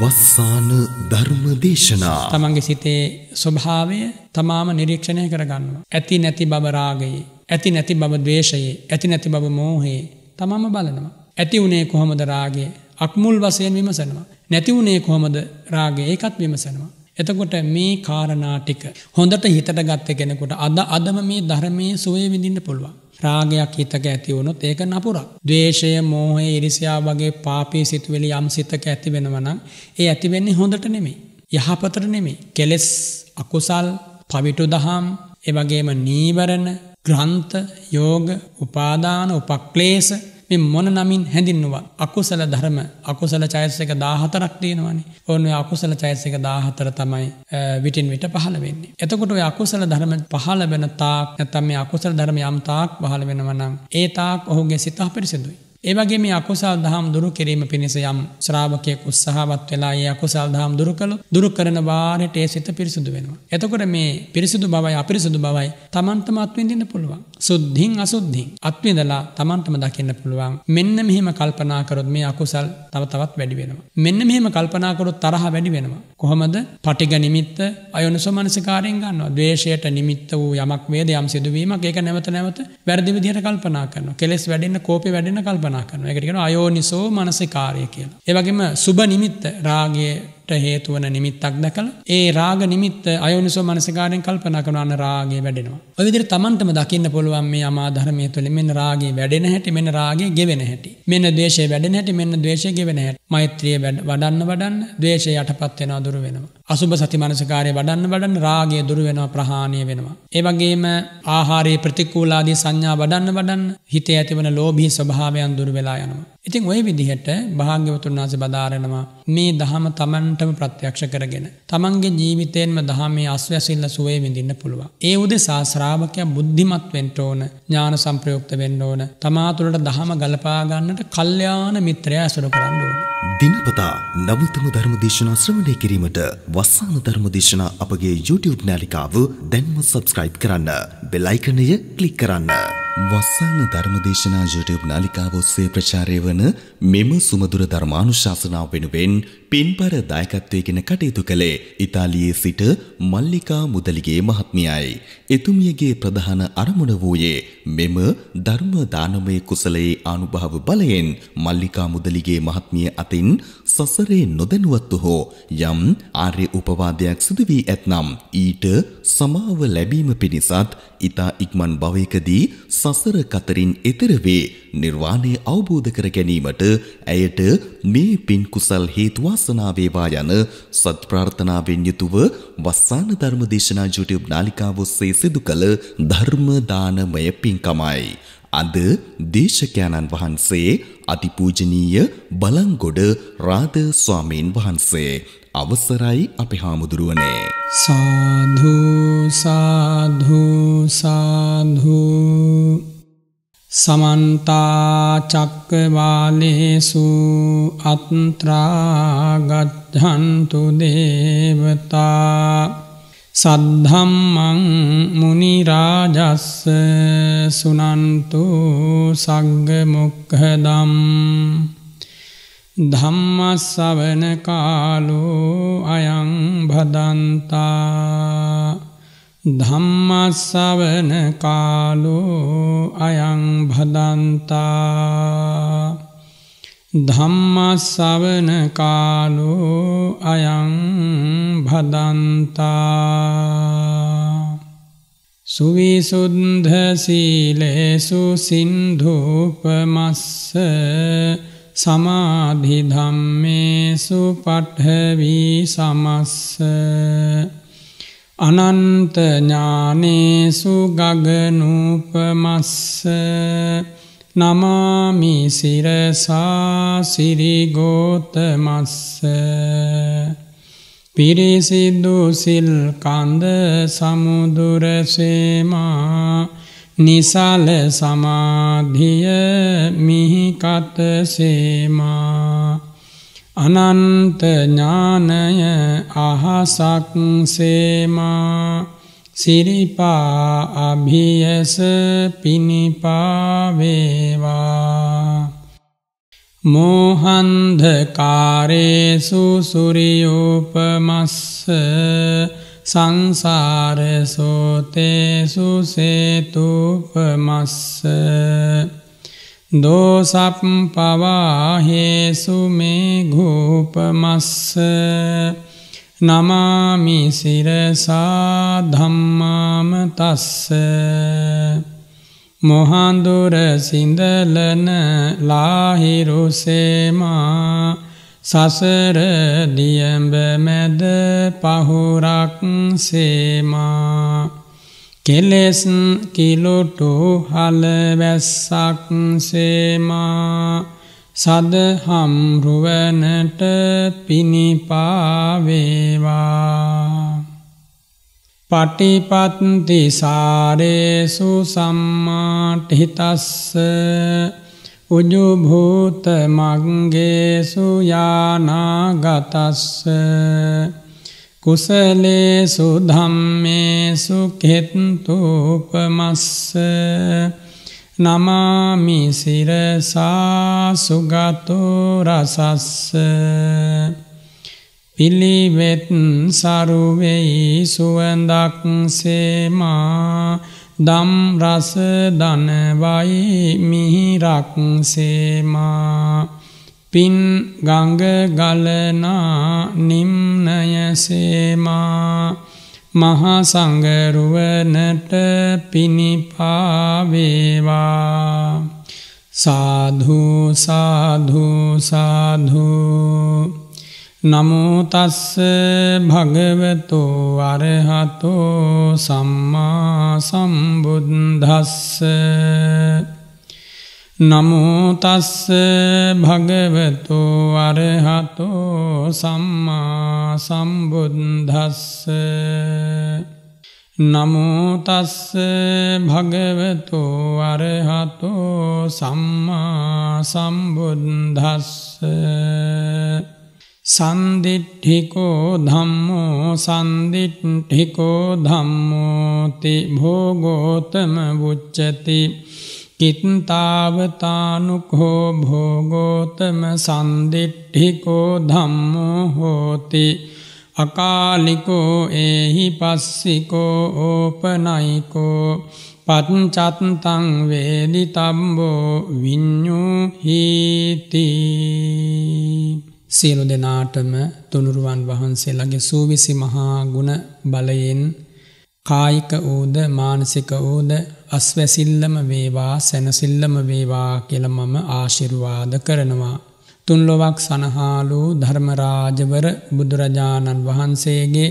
වස්සාන ධර්මදේශනා තමන්ගේ සිතේ ස්වභාවය තමාම නිරීක්ෂණය කරගන්නවා. ඇති නැති බව රාගයේ, ඇති නැති බව ද්වේෂයේ, ඇති නැති බව මෝහයේ තමාම බලනවා. ඇති උනේ කොහොමද රාගය? අක්මුල් වශයෙන් විමසනවා. නැති උනේ කොහොමද රාගය? ඒකත් විමසනවා. එතකොට මේ කාරණා ටික හොඳට හිතට ගත්ත කෙනෙකුට අද අදම මේ ධර්මයේ සුවය විඳින්න පුළුවන්. රාගයක් හිතක ඇතිවුණොත් ඒක නපුරක්. දවේශය මෝහය ඉරිසියා වගේ පාපී සිතුවෙලි යම් සිතක ඇතිවෙනවනම් ඒ ඇතිවෙන්නේ හොඳට නෙමේ. යහපතර නෙමේ. කෙලෙස් අකුසල් පවිටු දහම් එවගේම නීවරණ ග්‍රන්ථ යෝග උපාදාන උපක්ලේස මේ මොන නමින් හැඳින්නවා අකුසල ධර්ම අකුසල චෛසක දාහතරක් තියෙනවානි ඔන්න අකුසල චෛසක දාහතර තමයි විටින් විට පහළ වෙන්නේ. එතකොට අකුසල ධර්ම පහළ වෙන තාක් නැතම මේ අකුසල ධර්ම යම්තාක් පහළ වෙනවනම් ඒ තාක් ඔහුගේ සිතා පිරිසිදුයි. ඒවගේ මේ අකුසල් දහම් දුරු කිරීම පිණිස යම් ශ්‍රාවකයෙක් උත්සාහවත් වෙලා ඒ අකුසල් දහම් දුරු කළොත් දුරු කරන වාරයට ඒ සිත පිරිසුදු වෙනවා. එතකොට මේ පිරිසුදු බවයි අපිරිසුදු බවයි තමන්ටම අත්විඳින්න පුළුවන්. සුද්ධින් අසුද්ධින් අත්විඳලා තමන්ටම දකින්න පුළුවන්. මෙන්න මෙහෙම කල්පනා කරොත් මේ අකුසල් තව තවත් වැඩි වෙනවා. මෙන්න මෙහෙම කල්පනා කරොත් තරහ වැඩි වෙනවා. කොහොමද? පටිඝ නිමිත්ත අයොනසෝමනසිකාරයෙන් ගන්නවා. ද්වේෂයට නිමිත්ත වූ යමක් වේද යම් සිදුවීමක් ඒක නැවත නැවත වැරදි විදිහට කල්පනා කරනවා. කෙලෙස් වැඩෙන්න කෝපේ වැඩෙන්න කල්පනා කල්පනා කරන එකටගෙන අයෝනිසෝ මනසිකාරය කියලා. ඒවගේම සුබ නිමිත්ත රාගේ හේතුවන නිමිත්තක් දැකළ ඒ රාග නිමිත් අයනිසෝ මනසකාරෙන් කල්පනා කරන රාගේ වැඩෙනවා. ඔවිදිර තමන්ටම දකින්න පුළුවන් මේ අමාධර්මය තුළ මෙන්න රාගේ වැඩෙන හැටි මෙන්න රාගේ ගෙවෙන හැටි. මෙන්න දේශය වැඩෙන හැටි මෙන්න දේශය ගෙවෙන හැට මෛත්‍රිය වඩන්න වඩන්න දේශය යටපත් වෙනවා දුර වෙනවා. අසුභ සති මනසකාරය වඩන්න වඩන්න රාගේ දුර වෙනවා ප්‍රහාණය වෙනවා. ඒ වගේම ආහාරයේ ප්‍රතිකූලාදී සංඥා වඩන්න වඩන්න හිතේ ඇතිවන ලෝභී ස්වභාවයන් දුර වෙලා යනවා. ඉතින් ඔය විදිහට භාග්‍යවතුන් වහස බදාරනවා මේ දහම තමන්ටම ප්‍රත්‍යක්ෂ කරගෙන. තමන්ගේ ජීවිතයෙන්ම දහමේ අස්වැසිල්ල සුවේ විඳින්න පුළුව. ඒ උද ශාස්්‍රාවකය බුද්ධිමත් වෙන්ට ඕන ඥාන සම්ප්‍රයුක්ත වෙන්න ඕන තමාතුළට දහම ගලපාගන්නට කල්්‍යයාන මිත්‍රය ඇසුරු කරන්න ඕන. දිනපතා නවතම ධර්මදේශනා ශ්‍රමණය කිරීමට වස්සාන ධර්මදේශනා අපගේ YouTube නෑලිකාව දැන්ම සබස්ක්‍රයිබ් කරන්න. බෙලයිකනය කලික් කරන්න. වස්සාන ධර්මදේශනා YouTube නාලිකාව ඔස්සේ ප්‍රචාරය වන කරන මෙම සුමදුර ධර්මානුශාසනාව වෙනුවෙන් පින්බර දායකත්වයගෙන කටයුතු කළේ ඉතාලියේ සිට මල්ලිකා මුදලිගේ මහත්මියයි. එතුමියගේ ප්‍රධාන අරමුණ වූයේ මෙම ධර්ම දානමය කුසලයේ ආනුභාව බලයෙන් මල්ලිකා මුදලිගේ මහත්මිය අතින් සසරේ නොදැනුවත්ව හෝ යම් ආර්ය උපවාදයක් සිදු වී ඇතනම් ඊට සමාව ලැබීම පිණිසත් ඊතා ඉක්මන් භවයකදී සසර කතරින් එතර වේ නිර්වාණය අවබෝධ කර ගැනීමට ඇයට මේ පින් කුසල් හේතුවා වාසනාව වේවා යන සත් ප්‍රාර්ථනාවෙන් යුතුව වස්සාන ධර්ම දේශනා YouTube නාලිකාව ඔස්සේ සිදු කළ ධර්ම දානමය පින්කමයි. අද දේශකයන්න් වහන්සේ අතිපූජනීය බලංගොඩ රාද ස්වාමීන් වහන්සේ අවසරයි අපේ හාමුදුරුවනේ. සාධු සාධු සාධු සමන්තාචක්කවාලේසු අත්ත්‍රාගත්හන්තු දේවතා සද්ධම්මං මුනිරාජස්ස සුනන්තු සග්ගමොක්හදම් ධම්මස්සවන කාලෝ අයං භදන්තා ධම්මස්සවන කාලෝ අයං භදන්තා ධම්මස්සවන කාලෝ අයං භදන්තා සුවිසුද්ධ සීලේසු සින්ධූපමස්ස සමාධිධම්මේසු පට්හවී සමස්ස අනන්තඥානේසු ගගනූපමස්ස නමාමිසිරසාසිරිගෝතමස්ස පිරිසිදු සිල්කන්ද සමුදුරසේමා නිසල සමාධිය මිහිකතසේමා අනන්ත ඥානය අහසක් සේමා සිරිපා අභියස පිණිපාවේවා මෝහන්ධකාරේසු සුරියෝපමස්ස සංසාරසෝතේසු සේතුපමස්ස දෝසප්පවාහේසු මේ ගූපමස්ස නමාමිසිරසා ධම්මාම තස්ස මොහන්දුර සිින්දලන ලාහිරුසේමා සසර දියඹ මැද පහුරක් සේමා කෙලෙස් කිලුටු හලවැස්සක් සේමා සදහම් රුවනට පිණිපාවේවා පටිපත්ති සාරේසු සම්මාටිහිතස්ස උජුභූත මංගේසු යානාගතස්ස කුසලේසු ධම්මේසු කෙත්තූපමස්ස නමාමිසිරසා සුගතෝ රසස්ස පිළිවෙත් සරුවෙයි සුවඳක් සේමා දම් රස දනවයි මිහිරක් සේමා පින් ගංග ගලනා නිම්නය සේමා මහා සංගරුවනට පිණිපාවේවා සාධු සාධු සාධු නමුතස්ස භගවතෝ අරහතෝ සම්මා සම්බුද්ධස්ස නමුතස්ස භගවතු අරහතෝ සම්මා සම්බුද්ධස්ස නමුතස්ස භගවතු අරහතෝ සම්මා සම්බුද්ධස්ස සන්දිට්ඨිකෝ ධම්මෝ සන්දිට්ඨිකෝ ධම්මෝති භෝගෝතම බුච්චති කිත්තාවතානුකෝ භෝගෝතම සන්දිට්ඨිකෝ ධම්මෝ හෝති අකාලිකෝ ඒහි පස්සිකෝ ඕපනයිකෝ පත්චත්තං වේදි තම්බෝ විඤ්ඤූ හීති සියලු දෙනාටම තුනුරුවන් වහන්සේලාගේ සූවිසි මහා ගුණ බලයෙන් කායික ඌද මානසික ඌද අස්වැසිල්ලම වේවා සැනසිල්ලම වේවා කියලමම ආශිර්වාද කරනවා. තුන්ලොවක් සනහාලු ධර්මරාජවර බුදුරජාණන් වහන්සේගේ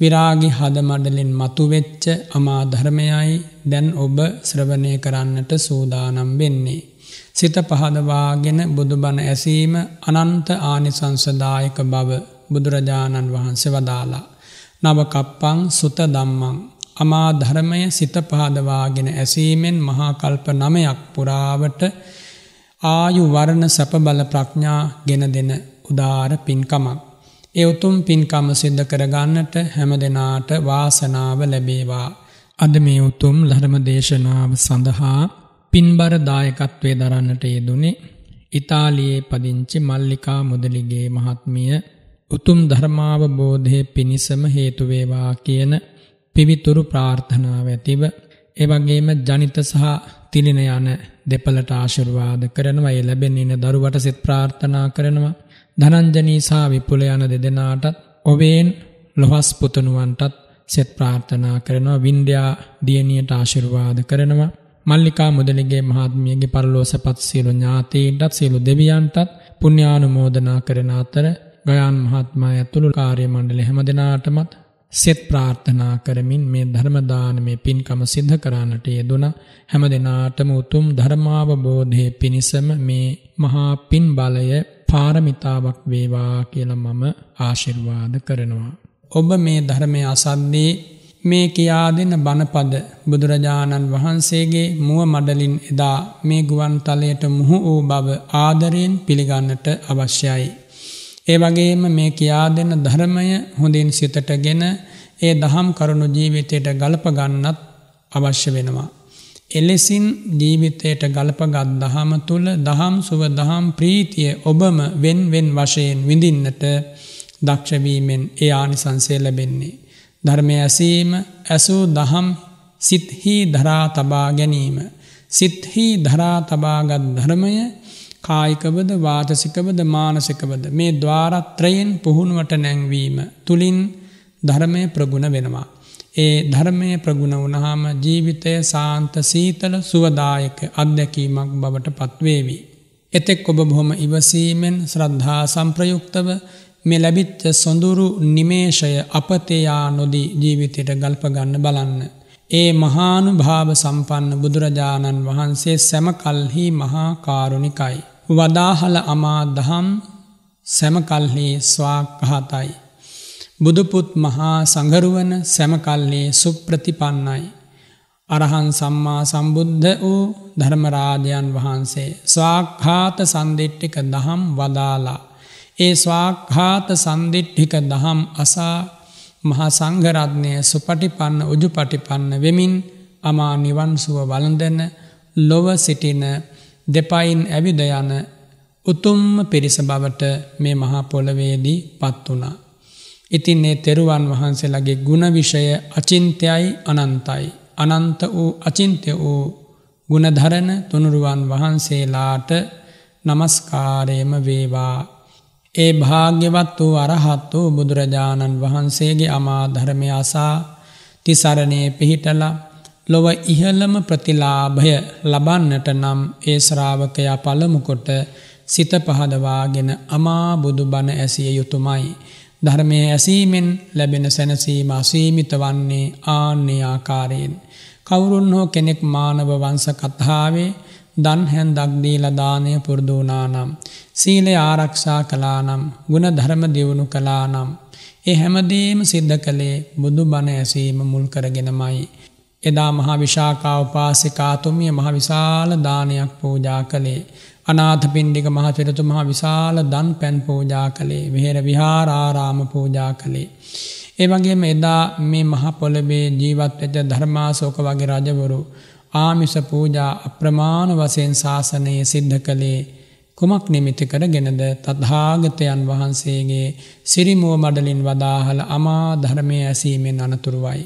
විරාගි හදමඩලින් මතුවෙච්ච අමා ධර්මයයි දැන් ඔබ ශ්‍රවණය කරන්නට සූදානම් වෙන්නේ. සිත පහදවාගෙන බුදුබණ ඇසීම අනන්ත ආනිසංසදායක බව බුදුරජාණන් වහන්සේ වදාලා. නවකප්පං සුත දම්මං අමාධරමය සිත පාදවාගෙන ඇසීමෙන් මහාකල්ප නමයක් පුරාවට ආයු වරණ සැපබල ප්‍රඥා ගෙන දෙන උදාර පින්කමක්. ඒ උතුම් පින්කම සිද්ධ කරගන්නට හැම දෙනාට වාසනාව ලැබේවා. අද මේ උතුම් ලහරම දේශනාව සඳහා පින්බර දායකත්වය දරන්නට යෙදුනේ ඉතාලියේ පදිංචි මල්ලිකා මුදලිගේ මහත්මිය උතුම් ධර්මාවබෝධය පිණිසම හේතුවේවා කියන පිවිතුරු ප්‍රාර්ථනාව ඇතිව ඒවගේම ජනිත සහ තිලින යන දෙපලට ආශිර්වාද කරනවා ඒ ලැබෙන්නේන දරුවට සිත් ප්‍රාර්ථනා කරනවා ධනංජනී සහ විපුල යන දෙදෙනාටත් ඔබේන් ලොහස් පුතනුවන්ටත් සෙත් ප්‍රාර්ථනා කරනවා වින්ඩයා දියණියට ආශිර්වාද කරනවා මල්ලිකා මුදලිගේ මහත්මියගේ පරලෝසපත් සියලු ඥාතීන්ටත් සියලු දෙවියන්ටත් පුණ්‍යානුමෝදනා කරන අතර ගයාන් මහත්මයා ඇතුළු කාර්ය මණ්ඩලය හැම දෙනාටමත් සෙත් ප්‍රාර්ථනා කරමින් මේ ධර්මදානමේ පින්කම සිද්ධ කරන්නට යෙදුණ හැම දෙනාටම උතුම් ධර්මාවබෝධය පිණිසම මේ මහා පින් බලය පාරමිතාවක් වේවා කියල මම ආශිර්වාද කරනවා. ඔබ මේ ධර්මය අසද්දී මේ කියා දෙන බණපද බුදුරජාණන් වහන්සේගේ මුව මඩලින් එදා මේ ගුවන් තලයට මුහු වූ බව ආදරයෙන් පිළිගන්නට අවශ්‍යයි. ඒ වගේම මේ කියා දෙන්න ධර්මය හොඳින් සිතට ගෙන ඒ දහම් කරුණු ජීවිතයට ගලපගන්නත් අවශ්‍ය වෙනවා. එලෙසින් ජීවිතයට ගලපගත් දහම තුළ දහම් සුව දහම් ප්‍රීතිය ඔබම වෙන්වෙන් වශයෙන් විඳින්නට දක්ෂවීමෙන් ඒ ආනිසංසය ලැබෙන්නේ. ධර්මය ඇසීම ඇසූ දහම් සිත්හි දරා තබා ගැනීම. සිත්හි දරා තබාගත් ධර්මය කායිකබද වාතසිකබද මානසිකබද මේ දවාරත්‍රයෙන් පුහුණුවට නැංවීම තුළින් ධර්මය ප්‍රගුණ වෙනවා. ඒ ධර්මය ප්‍රගුණ වනහාම ජීවිතය සාන්ත සීතල සුවදායක අත්දැකීමක් බවට පත්වේවි. එතෙක් ඔබ බොහොම ඉවසීමෙන් ශ්‍රද්ධා සම්ප්‍රයුක්තව මේ ලැබිච්ච සොඳුරු නිමේෂය අපතයා නොදී ජීවිතයට ගල්පගන්න බලන්න. ඒ මහානුභාව සම්පන්න බුදුරජාණන් වහන්සේ සැම කල්හි මහා කාරුණිකයි. වදාහල අමා දහම් සැමකල්හි ස්වාක්කහතයි. බුදුපුත් මහා සඟරුවන සැමකල්ලේ සුප්‍රතිපන්නයි. අරහන් සම්මා සම්බුද්ධ වූ ධර්මරාජයන් වහන්සේ ස්වාක්ඝාත සන්දිට්ටික දහම් වදාලා. ඒ ස්වාක්ඝාත සන්දිට්ටික දහම් අසා මහා සංඝරත්නය සුපටිපන්න උජු පටිපන්න වෙමින් අමා නිවන්සුව වලඳන ලොව සිටින දෙපයින් ඇවිදයන උතුම්ම පිරිස බවට මේ මහා පොළවේදී පත් වුණා. ඉතින් ඒ තෙරුවන් වහන්සේලගේ ගුණවිෂය අචින්ත්‍යයි අනන්තයි. අනන්ත වූ අචින්ත්‍ය වූ ගුණධරණ තුනුරුවන් වහන්සේලාට නමස්කාරයම වේවා ඒ භාග්‍යවත් වූ අරහත් වූ බුදුරජාණන් වහන්සේගේ අමාධර්මය අසා තිසරණය පිහිටල ලොව ඉහළම ප්‍රතිලාභය ලබන්නට නම් ඒ ශ්‍රාවකයා පළමුකොට සිත පහදවාගෙන අමා බුදු බණ ඇසිය යුතුමයි. ධර්මය ඇසීමෙන් ලැබෙන සැනසීම අසීමිත වන්නේ ආන්‍ය ආකාරයෙන්. කවුරුන් හෝ කෙනෙක් මානව වංස කතාවේ දන් හැන්දක්දී ලදානය පුරදුනානම්. සීලේ ආරක්ෂා කලානම් ගුණ ධර්ම දියුණු කලානම්. ඒ හැමදීම සිද්ධ කළේ බුදු බණ ඇසීම මුල් කරගෙනමයි. එදා මහා විශාකාවපාසිකාතුමිය මහ විශාල දානයක් පූජා කළේ. අනාථ පින්ඩික මහතෙරතු මහා විශාල දන් පැන් පූජා කළේ විහෙර විහාරාරාම පූජා කළේ. ඒවගේම එදා මේ මහපොළබේ ජීවත් වෙත ධර්මාසෝක වගේ රජවරු ආමිෂ පූජා අප්‍රමාණ වසයෙන් ශාසනයේ සිද්ධ කළේ කුමක් නිමිති කරගෙනද තත්හාගතයන් වහන්සේගේ සිරිමෝ මඩලින් වදාහල අමා ධර්මය ඇසීමෙන් අනතුරුවයි.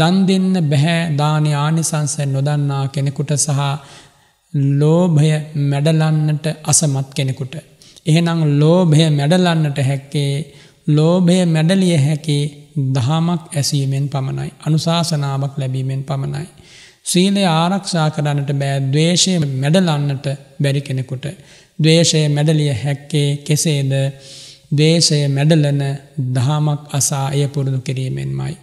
දන් දෙන්න බැහැ දානය ආනිසංසය නොදන්නා කෙනෙකුට සහ ලෝභය මැඩලන්නට අසමත් කෙනෙකුට. එහෙනම් ලෝභය මැඩලන්නට හැක්කේ ලෝභය මැඩලිය හැකි දහමක් ඇසීමෙන් පමණයි. අනුශාසනාවක් ලැබීමෙන් පමණයි. සීලය ආරක්ෂා කරන්නට බෑ දවේශය මැඩලන්නට බැරි කෙනෙකුට. දවේශය මැඩලිය හැක්කේ කෙසේද දේශය මැඩලන දහමක් අසා එය පුරුදු කිරීමෙන්මයි.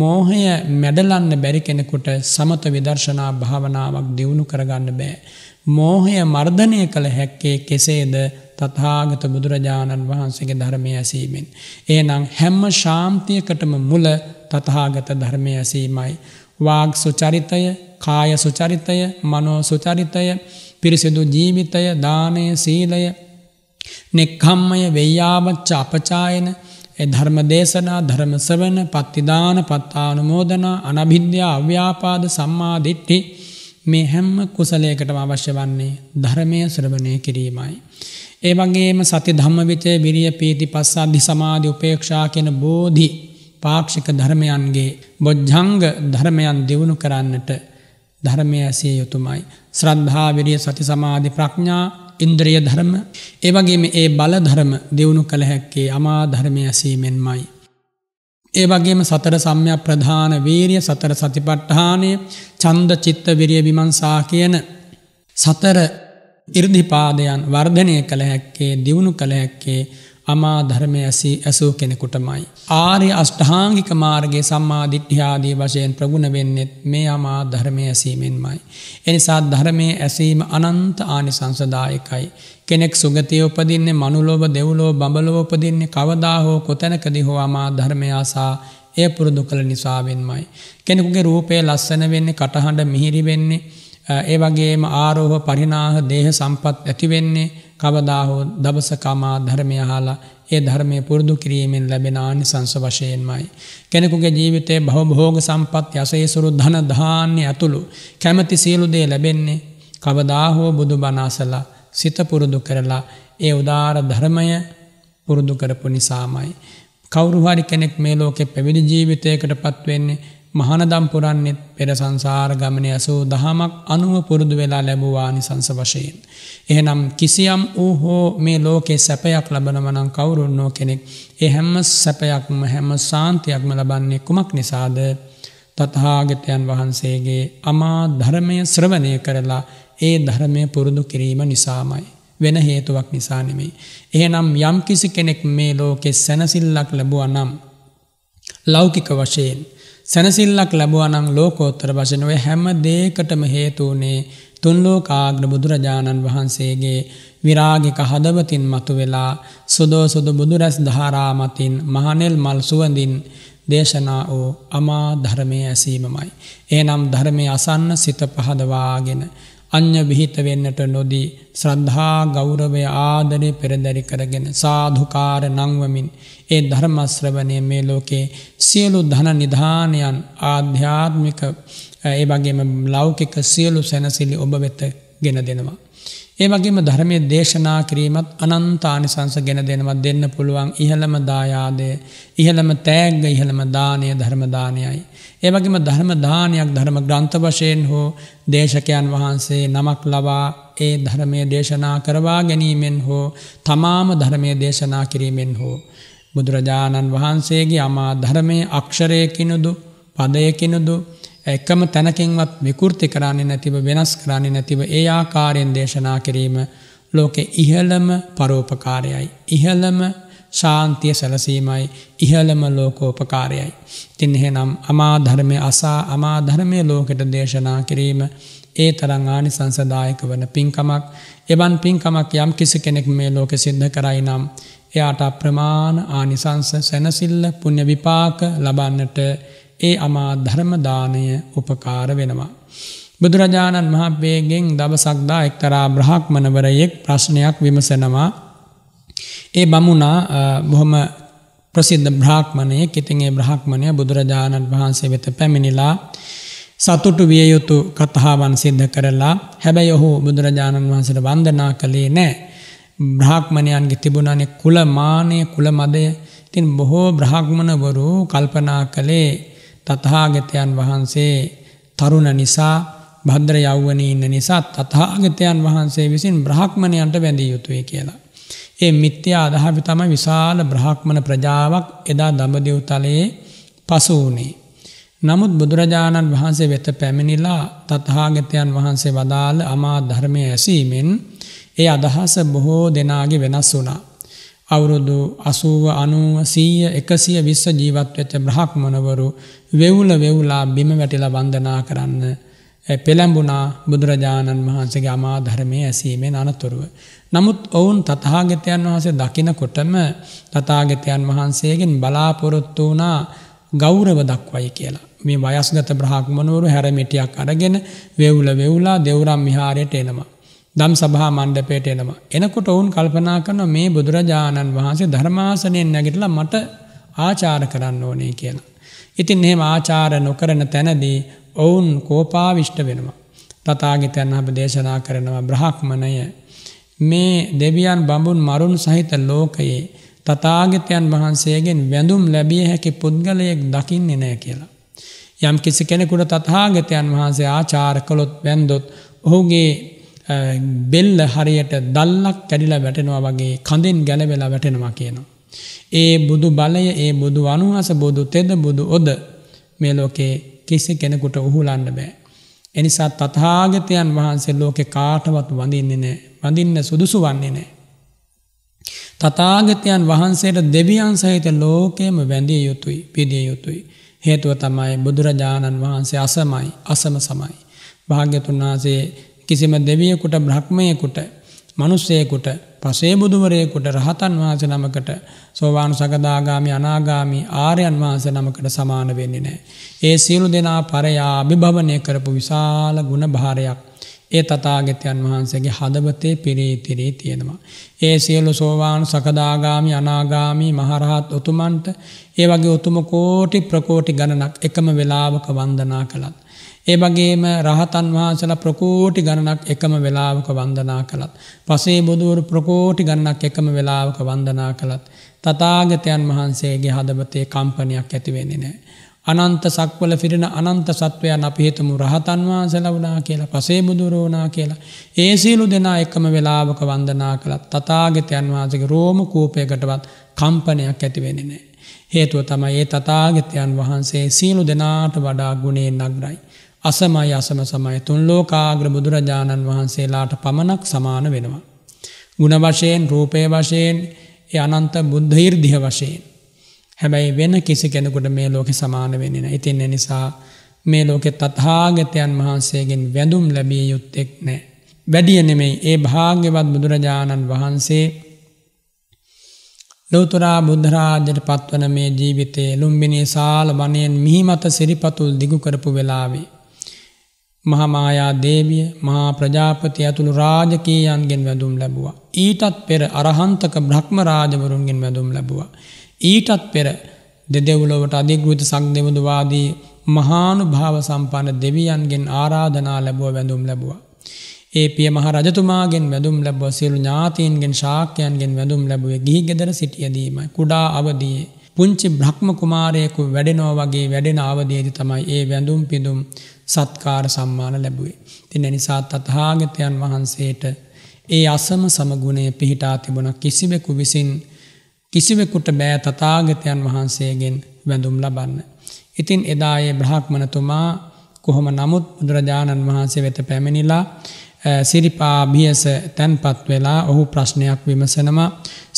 මෝහය මැඩලන්න බැරි කෙනෙකුට සමත විදර්ශනා භාවනාවක් දියුණු කරගන්න බෑ. මෝහය මර්ධනය කළ හැක්කේ කෙසේද තතාගත බුදුරජාණන් වහන්සේගේ ධර්මය ඇසීමෙන්. ඒනම් හැම්ම ශාන්තියකටම මුල තතාගත ධර්මය ඇසීමයි. වාග් සුචරිතය කාය සුචරිතය මනෝ සුචරිතය පිරිසිදු ජීවිතය දානය සීලය නෙක්හම්මය වෙයාවච්ච අපචායන ධර්ම දේශනා ධර්ම සවන පත්තිදාන පත්තානුමෝදනා අනභිද්‍යා අව්‍යාපාද සම්මාධිට්ටි මේ හැම්ම කුසලයකටම අවශ්‍ය වන්නේ ධර්මය ශ්‍රභණය කිරීමයි. ඒවගේම සති ධම්ම විචය බිරිය පීති පස්සාධි සමාධි උපේක්ෂා කියෙන බෝධී පාක්ෂික ධර්මයන්ගේ බොජ්ජංග ධර්මයන් දෙවුණු කරන්නට ධර්මය ඇසේ යුතුමයි. ශ්‍රද්ධාවිරිය සති සමාධි ප්‍රඥා ඉන්ද්‍රිය ධර්ම ඒවගේම ඒ බලධර්ම දෙවුණු කළ හැක්කේ අමා ධර්මය ඇසීමෙන්මයි. ඒවගේම සතර සම්ය ප්‍රධාන වීරිය සතර සතිපට්ඨානය චන්ද චිත්ත විරිය විමංසා කියන සතර ඉර්ධිපාදයන් වර්ධනය කළ හැක්කේ දියුණු කළ හැක්කේ අමා ධර්මය ඇසි ඇසූ කෙනෙකුටමයි. ආරය අෂ්ඨාංගික මාර්ගේ සම්මාධිට්්‍යාදී වශයෙන් ප්‍රගුණ වෙන්නෙත් මේ අමා ධර්මය ඇසීමෙන්මයි. එනිසා ධර්මය ඇසීම අනන්ත ආනිසංසදායකයි. කෙනෙක් සුගතය උපදින්නේ මනුලෝබ දෙව්ලෝ බඹලෝපදින්නේ කවදාහෝ කොතැනකදි හෝ අමා ධර්මයාසා එය පුරුදු කළ නිසාවෙන්මයි. කෙනෙකුගේ රූපය ලස්සන වෙන්නේ කටහඬ මිහිරි වෙන්නේ. ඒ වගේම ආරෝහ පරිනාහ දේහ සම්පත් ඇතිවෙන්නේ කවදා හෝ දවසකමා ධර්මය හාලා ඒ ධර්මය පුරුදු කිරීමෙන් ලැබෙන ආනිසංස වශයෙන්මයි. කෙනෙකුගේ ජීවිතේ බහභෝග සම්පත් යසේසුරු ධන ධාන්‍ය ඇතුළු කැමති සියලුදේ ලැබෙන්නේ කවදා හෝ බුදු බනාසලා සිත පුරුදු කරලා ඒ උදාර ධර්මය පුරුදු කරපු නිසාමයි. කවුරුහරි කෙනෙක් මේ ලෝකෙ පැවිදි ජීවිතයකට පත්වෙන්නේ මහනදම් පුරන්නෙත් පෙර සංසාර ගමනය ඇසූ දහමක් අනුව පුරුදු වෙලා ලැබූවානි සංස වශයෙන්. එහනම් කිසියම් වූ හෝ මේ ලෝකේ සැපයක් ලබනවනං කවුරුන්නෝ කෙනෙක් ඒ හැම්ම සැපයක්ම හැම සාන්තියක්ම ලබන්නේ කුමක් නිසාද තත්හාගතයන් වහන්සේගේ අමා ධර්මය ශ්‍රවණය කරලා ඒ ධර්මය පුරුදු කිරීම නිසාමයි. වෙන හේතුවක් නිසානෙමේ. එහෙනම් යම් කිසි කෙනෙක් මේ ලෝකෙ සැනසිල්ලක් ලැබුව නම් ලෞකික වශයෙන්. සැනසිල්ලක් ලැබුවනං ලෝකෝත්තර වශනුව හැම දේකටම හේතුවනේ තුන්ලෝකාග්‍ර බුදුරජාණන් වහන්සේගේ විරාගික හදවතින් මතු වෙලා සුදෝ සුදු බුදුරැස් ධාරාමතින් මහනෙල් මල් සුවඳින් දේශනා වූ අමා ධර්මය ඇසීමමයි. ඒනම් ධර්මය අසන්න සිත පහදවාගෙන. අන්‍ය විහිත වෙන්නට නොදී ශ්‍රද්ධා ගෞරවය ආදරය පෙරදැරි කරගෙන සාධකාර නංවමින් ඒ ධර්මශ්‍රවනය මේ ලෝකේ සියලු ධන නිධානයන් ආධ්‍යාත්මික ඒ වගේම ලෞකික සියලු සැනසිලි ඔබ වෙත ගෙන දෙනවා. ඒමගේම ධර්මය දේශනා කිරීමත් අනන්තානිසංස ගෙන දෙනවත් දෙන්න පුළුවන් ඉහළම දායාදය ඉහළම තෑග්ග ඉහළම දානය ධර්මදානයයි. ඒවගේම ධර්මදානයක් ධර්ම ග්‍රන්ථ වශයෙන් හෝ දේශකයන් වහන්සේ නමක් ලබා ඒ ධර්මය දේශනා කරවා ගැනීමෙන් හෝ තමාම ධර්මය දේශනා කිරීමෙන් හෝ. බුදුරජාණන් වහන්සේගේ අමා ධර්මය අක්ෂරයකිනුදු පදයකිනුදු එකම තැනකින්වත් විකෘති කරන්නේ නැතිව වෙනස් කරන්නේ නැතිව ඒ ආකාරයෙන් දේශනා කිරීම ලෝකෙ ඉහළම පරෝපකාරයයි. ඉහළම ශාන්තිය සැලසීමයි ඉහළම ලෝකෝපකාරයයි. තින් එහෙනම් අමාධර්මය අසා අමාධර්මය ලෝකෙට දේශනා කිරීම ඒ තරං ආනි සංසදායක වන පින්කමක් එබන් පින්කමක් යම් කිසි කෙනෙක් මේ ලෝක සිද්ධ කරයි නම් එයාට ප්‍රමාණ ආනිසංස සැනසිල්ල පුුණ්්‍ය විපාක ලබන්නට ඒ අමා ධර්මදානය උපකාර වෙනවා. බුදුරජාණන් මහපේගෙන් දවසක්දා එක්තරා බ්‍රහක්මනවරයෙක් ප්‍රශ්නයක් විමසෙනවා. ඒ බමුණා බොහොම ප්‍රසිද්ධ බ්‍රාහ්මණය කිතිගේ බ්‍රහක්්මණය බුදුරජාණන් වහන්සේ වෙත පැමිණිලා සතුටු විය යුතු කතහාවන් සිද්ධ කරලා හැබැයි ඔහු බුදුරජාණන් වහන්සට වන්දනා කළේ නෑ. බ්‍රාහ්මණයන්ගේ තිබුණනේ කුල මානය කුල මදය තින් බොහෝ බ්‍රහක්්මණවරු කල්පනා කළේ තතහාගතයන් වහන්සේ තරුණ නිසා භද්‍ර යෞවන ඉන්න නිසාත් තතහාගතයන් වහන්සේ විසින් බ්‍රහක්්මණයන්ට වැඳී යුතුයි කියලා. ඒ මිත්‍ය අදහවි තම විශාල බ්‍රහක්්මණ ප්‍රජාවක් එදා දඹදිව් තලයේ පසුවනේ. නමුත් බුදුරජාණන් වහන්සේ වෙත පැමිණිලා තත්හාගතයන් වහන්සේ වදාළ අමා ධර්මය ඇසීමෙන් ඒ අදහස බොහෝ දෙනාගේ වෙනස් වුනා. අවුරුදු අසූව අනුව සීය එකසිය විස්ස ජීවත්වච්ච බ්‍රහක්මනවරු වෙවුල වෙවුලා බිම වැටිල වන්දනා කරන්න පෙළැඹුණා බුදුරජාණන් වහන්සේගේ අමා ධර්මය ඇසීමෙන් අනතුරුව. නමුත් ඔවුන් තතාගතයන් වහන්සේ දකිනකොටම තතාගතයන් වහන්සේගෙන් බලාපොරොත්තු වනා ගෞරව දක්වයි කියලා. මේ වයස්ගත බ්‍රහක්මනුවරු හැරමිටියක් අරගෙන වෙවුල වෙවුලා දෙවරම් විහාරයට එනවා. දම් සභා මණ්ඩපයට එනවා. එනකොට ඔවුන් කල්පනා කරන මේ බුදුරජාණන් වහන්සේ ධර්මාසනයෙන් නැගිටලා මට ආචාර කරන්න ඕනේ කියලා. ඉතින් එහෙම ආචාර නොකරන තැනදී ඔවුන් කෝපාවිෂ්ට වෙනවා. තතාගිතයන් අප දේශනා කරනවා බ්‍රහක්මණය. මේ දෙවියන් බඹුන් මරුන් සහිත ලෝකයේ තතාගිතයන් වහන්සේගෙන් වැඳුම් ලැබිය හැකි පුද්ගලයෙක් දකින්නේ නෑ කියලා. යම් කිසි කෙනෙකුට තතාගතයන් වහන්සේ ආචාර කළොත් වැන්දොත් ඔහුගේ බෙල්ල හරියට දල්ලක් කැඩිලා වැටෙනවා වගේ කඳින් ගැලවෙලා වැටෙනවා කියනවා. ඒ බුදු බලය ඒ බුදු අනුහස බුදු තෙද බුදු ඔොද මේ ලෝකේ කිසි කෙනෙකුට උහුලන්න බෑ. එනිසා තතාගතයන් වහන්සේ ලෝකෙ කාටවත් වඳින්නේ නෑ වඳින්න සුදුසු වන්නේ නෑ. තතාගතයන් වහන්සේට දෙවියන් සහිත ලෝකයම වැඳිය යුතුයි පිදිය යුතුයි. හේතුව තමයි බුදුරජාණන් වහන්සේ අසමයි අසම සමයි. භාග්‍යතුන් වහන්සේ කිසිම දෙවියකුට බ්‍රහ්මයකුට මනුස්සයකුට පසේ බුදුවරයෙකුට රහතන් වහන්ස නමකට සෝවානු සකදාගාමි අනාගාමි ආරයන් වහන්ස නමකට සමාන වෙන්නේ නෑ. ඒ සියලු දෙනා පරයා අභිභවනය කරපු විශාල ගුණ භාරයක්. ඒ තතාගතයන් වහන්සේගේ හදවතේ පිරීතිරී තියෙනවා. ඒ සියලු සෝවාන් සකදාගාමි අනාගාමී මහරහත් උතුමන්ට ඒ වගේ උතුම කෝටි ප්‍රකෝටි ගණනක් එකම වෙලාවක වන්දනා කළත්. ඒ වගේම රහතන් වහන්සලා ප්‍රකෝටි ගණනක් එකම වෙලාවක වන්දනා කළත්. පසේ බුදුවරු ප්‍රකෝටි ගණනක් එකම වෙලාවක වන්දනා කළත්. තතාගතයන් වහන්සේගේ හදවතේ කම්පනයක් ඇතිවෙන්නේ නෑ. අනන්ත සක්වල ෆිරෙන අනන්ත සත්වයන් අපිහිතමු රහතන් වහන්සල වනා කියලා පසේ බුදුරෝනා කියලා. ඒ සියලු දෙනා එකම වෙලාවක වන්දනා කළත් තතාගතයන් වහන්සගේ රෝම කූපයකටවත් කම්පනයක් ඇතිවෙන්නේ නෑ. හේතුව තමයි ඒ තතාගතයන් වහන්සේ සීලු දෙනාට වඩා ගුණේ නගරයි. අසමයි අසම සමයි තුන් ලෝකාග්‍ර බුදුරජාණන් වහන්සේලාට පමණක් සමාන වෙනවා. ගුණ වශයෙන් රූපය වශයෙන් ඒ අනන්ත බුද්ධහිර්දිහ වශයෙන්. හැබැයි වෙන කිසි කෙනෙකුට මේ ලෝකෙ සමාන වෙනෙන ඉතින් එනිසා මේ ලෝකෙ තත්හාගතයන් වහන්සේගෙන් වැඳුම් ලැබිය යුත්තෙක් නෑ. වැඩිය නෙමෙයි ඒ භාග්‍යවත් බුදුරජාණන් වහන්සේ ලෝතුරා බුද්ධරාජයට පත්වන මේ ජීවිතයේ ලුම්බිනි සාල වනයෙන් මිහිමත සිරිපතුල් දිගු කරපු වෙලාවේ. මහමායා දේවිය මහා ප්‍රජාපති ඇතුළු රාජකීයන්ගෙන් වැඳුම් ලැබවා. ඊටත් පෙර අරහන්තක බ්‍රහ්ම රාජවරුන්ගෙන් වැඳුම් ලැබවා. ඊටත් පෙර දෙදෙවුලොවට අධිගෘත සක් දෙමුදවාදී මහානු භාව සම්පන්න දෙවියන්ගෙන් ආරාධනා ලැබුව වැඳුම් ලැබවා. ඒ පිය මහ රජතුමාගෙන් වැඳුම් ලැබව සිරු ඥාතීන්ගෙන් ශාක්‍යයන්ගෙන් වැඳුම් ලැබුවේ ගිහි ගෙදර සිටියදීමයි කුඩා අවදයේ පුංචි බ්‍රහ්ම කුමාරයෙකු වැඩෙනෝ වගේ වැඩෙන අවදේදි තමයි ඒ වැඳුම් පිඳුම් සත්කාර සම්මාන ලැබුවේ. තින නිසාත් අතහාගතයන් වහන්සේට ඒ අසම සමගුණය පිහිටා තිබුණ කිසිවෙකු විසින් කිසිවෙකුට බෑ තතාගතයන් වහන්සේගෙන් වැඳුම් ලබන්න. ඉතින් එදායේ බ්‍රහක්මනතුමා කොහොම නමුත් බුදුරජාණන් වහන්සේ වෙත පැමිණිලා සිරිපාභියස තැන්පත් වෙලා ඔහු ප්‍රශ්නයක් විමසනම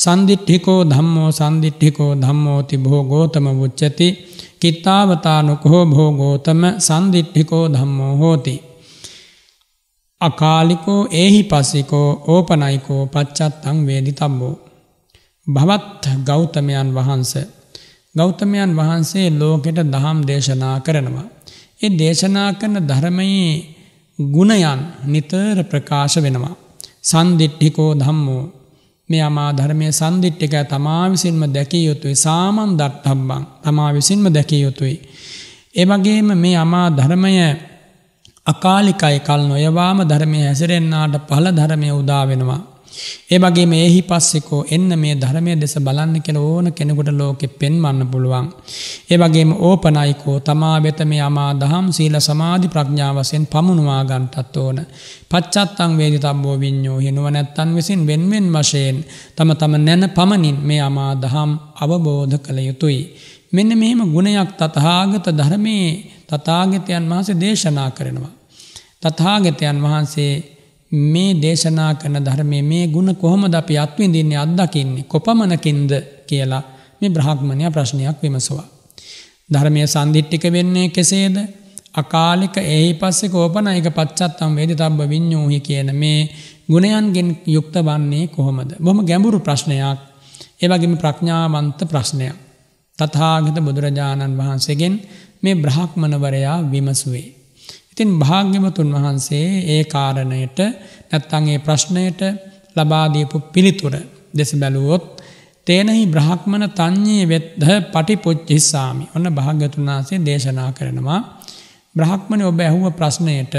සන්දිිට්ඨිකෝ ධම්මෝ සන්දිිට්ඨිකෝ ධම්මෝති බෝ ගෝතම පුච්චති කිත්තාවතානුකහෝ බෝ ගෝතම සන්දිිට්ඨිකෝ ධම්මෝ හෝති. අකාලිකෝ ඒහි පස්සිකෝ ඕපනයිකෝ පච්චත්තං වේදි තබ්බෝ. භවත් ගෞතමයන් වහන්ස. ගෞතමයන් වහන්සේ ලෝකෙට දහම් දේශනා කරනවා. ඒ දේශනා කරන ධර්මයේ ගුණයන් නිතර ප්‍රකාශ වෙනවා. සන්දිට්ටිකෝ ධම්මෝ මේ අමා ධර්මය සන්දිට්ටික තමා විසින්ම දැකිය යුතුයි සාමන් දට්ටබ්බං තමා විසින්ම දැකිය යුතුයි. එවගේම මේ අමා ධර්මය අකාලිකයි කල් නොයවාම ධර්මය හැසිරෙන්න්නාට පල ධර්මය උදාවෙනවා. ඒ වගේ මේහි පස්සෙකෝ එන්න මේ ධර්මය දෙස බලන්න කෙන ඕන කෙනෙකුට ලෝකෙ පෙන්වන්න පුළුවන්. ඒ වගේම ඕපනයිකෝ තමා වෙත මේ අමා දහම් සීල සමාධි ප්‍රඥාවසයෙන් පමුණවා ගන්ටත් ඕන. පච්චත්තං වේදි තබ්බෝ විඤ්ඥෝ හිනුව නැත්තන් විසින් වෙන්වෙන් වශයෙන් තම තම නැන පමණින් මේ අමා දහම් අවබෝධ කළ යුතුයි. මෙන්න මෙහෙම ගුණයක් තතහාගත ධර්මයේ තතාගතයන් වහන්සේ දේශනා කරනවා. තතාගතයන් වහන්සේ මේ දේශනා කරන ධර්මය මේ ගුණ කොහොමද අපි අත්විඳින්නේ අත්දකින්නේ කොපමණකින්ද කියලා මේ බ්‍රහක්්මණය ප්‍රශ්නයක් විමසවා. ධර්මය සන්දිිට්ටික වෙන්නේ කෙසේද අකාලික ඒහි පස්සෙ කෝපනයික පච්චත්තම් වේදි තබ්බ විඤ්ඥූහි කියන මේ ගුණයන්ගෙන් යුක්ත වන්නේ කොහොමද. බොම ගැඹුරු ප්‍රශ්නයක් ඒවගේම ප්‍රඥාවන්ත ප්‍රශ්නයක්. තතාගත බුදුරජාණන් වහන්සේගෙන් මේ බ්‍රහක්මණවරයා විමසුවේ. තින් භාග්‍යමතුන් වහන්සේ ඒ කාරණයට නැත්තන්ගේ ප්‍රශ්නයට ලබාදීපු පිළිතුර දෙස බැලුවොත් තේනෙහි බ්‍රහක්්මන තං්ඥී වෙත්ද පටිපොච්චිස්සාමි ඔන්න භාග්‍යතුන්සේ දේශනා කරනවා. බ්‍රහක්්මණ ඔබ ඇහුව ප්‍රශ්නයට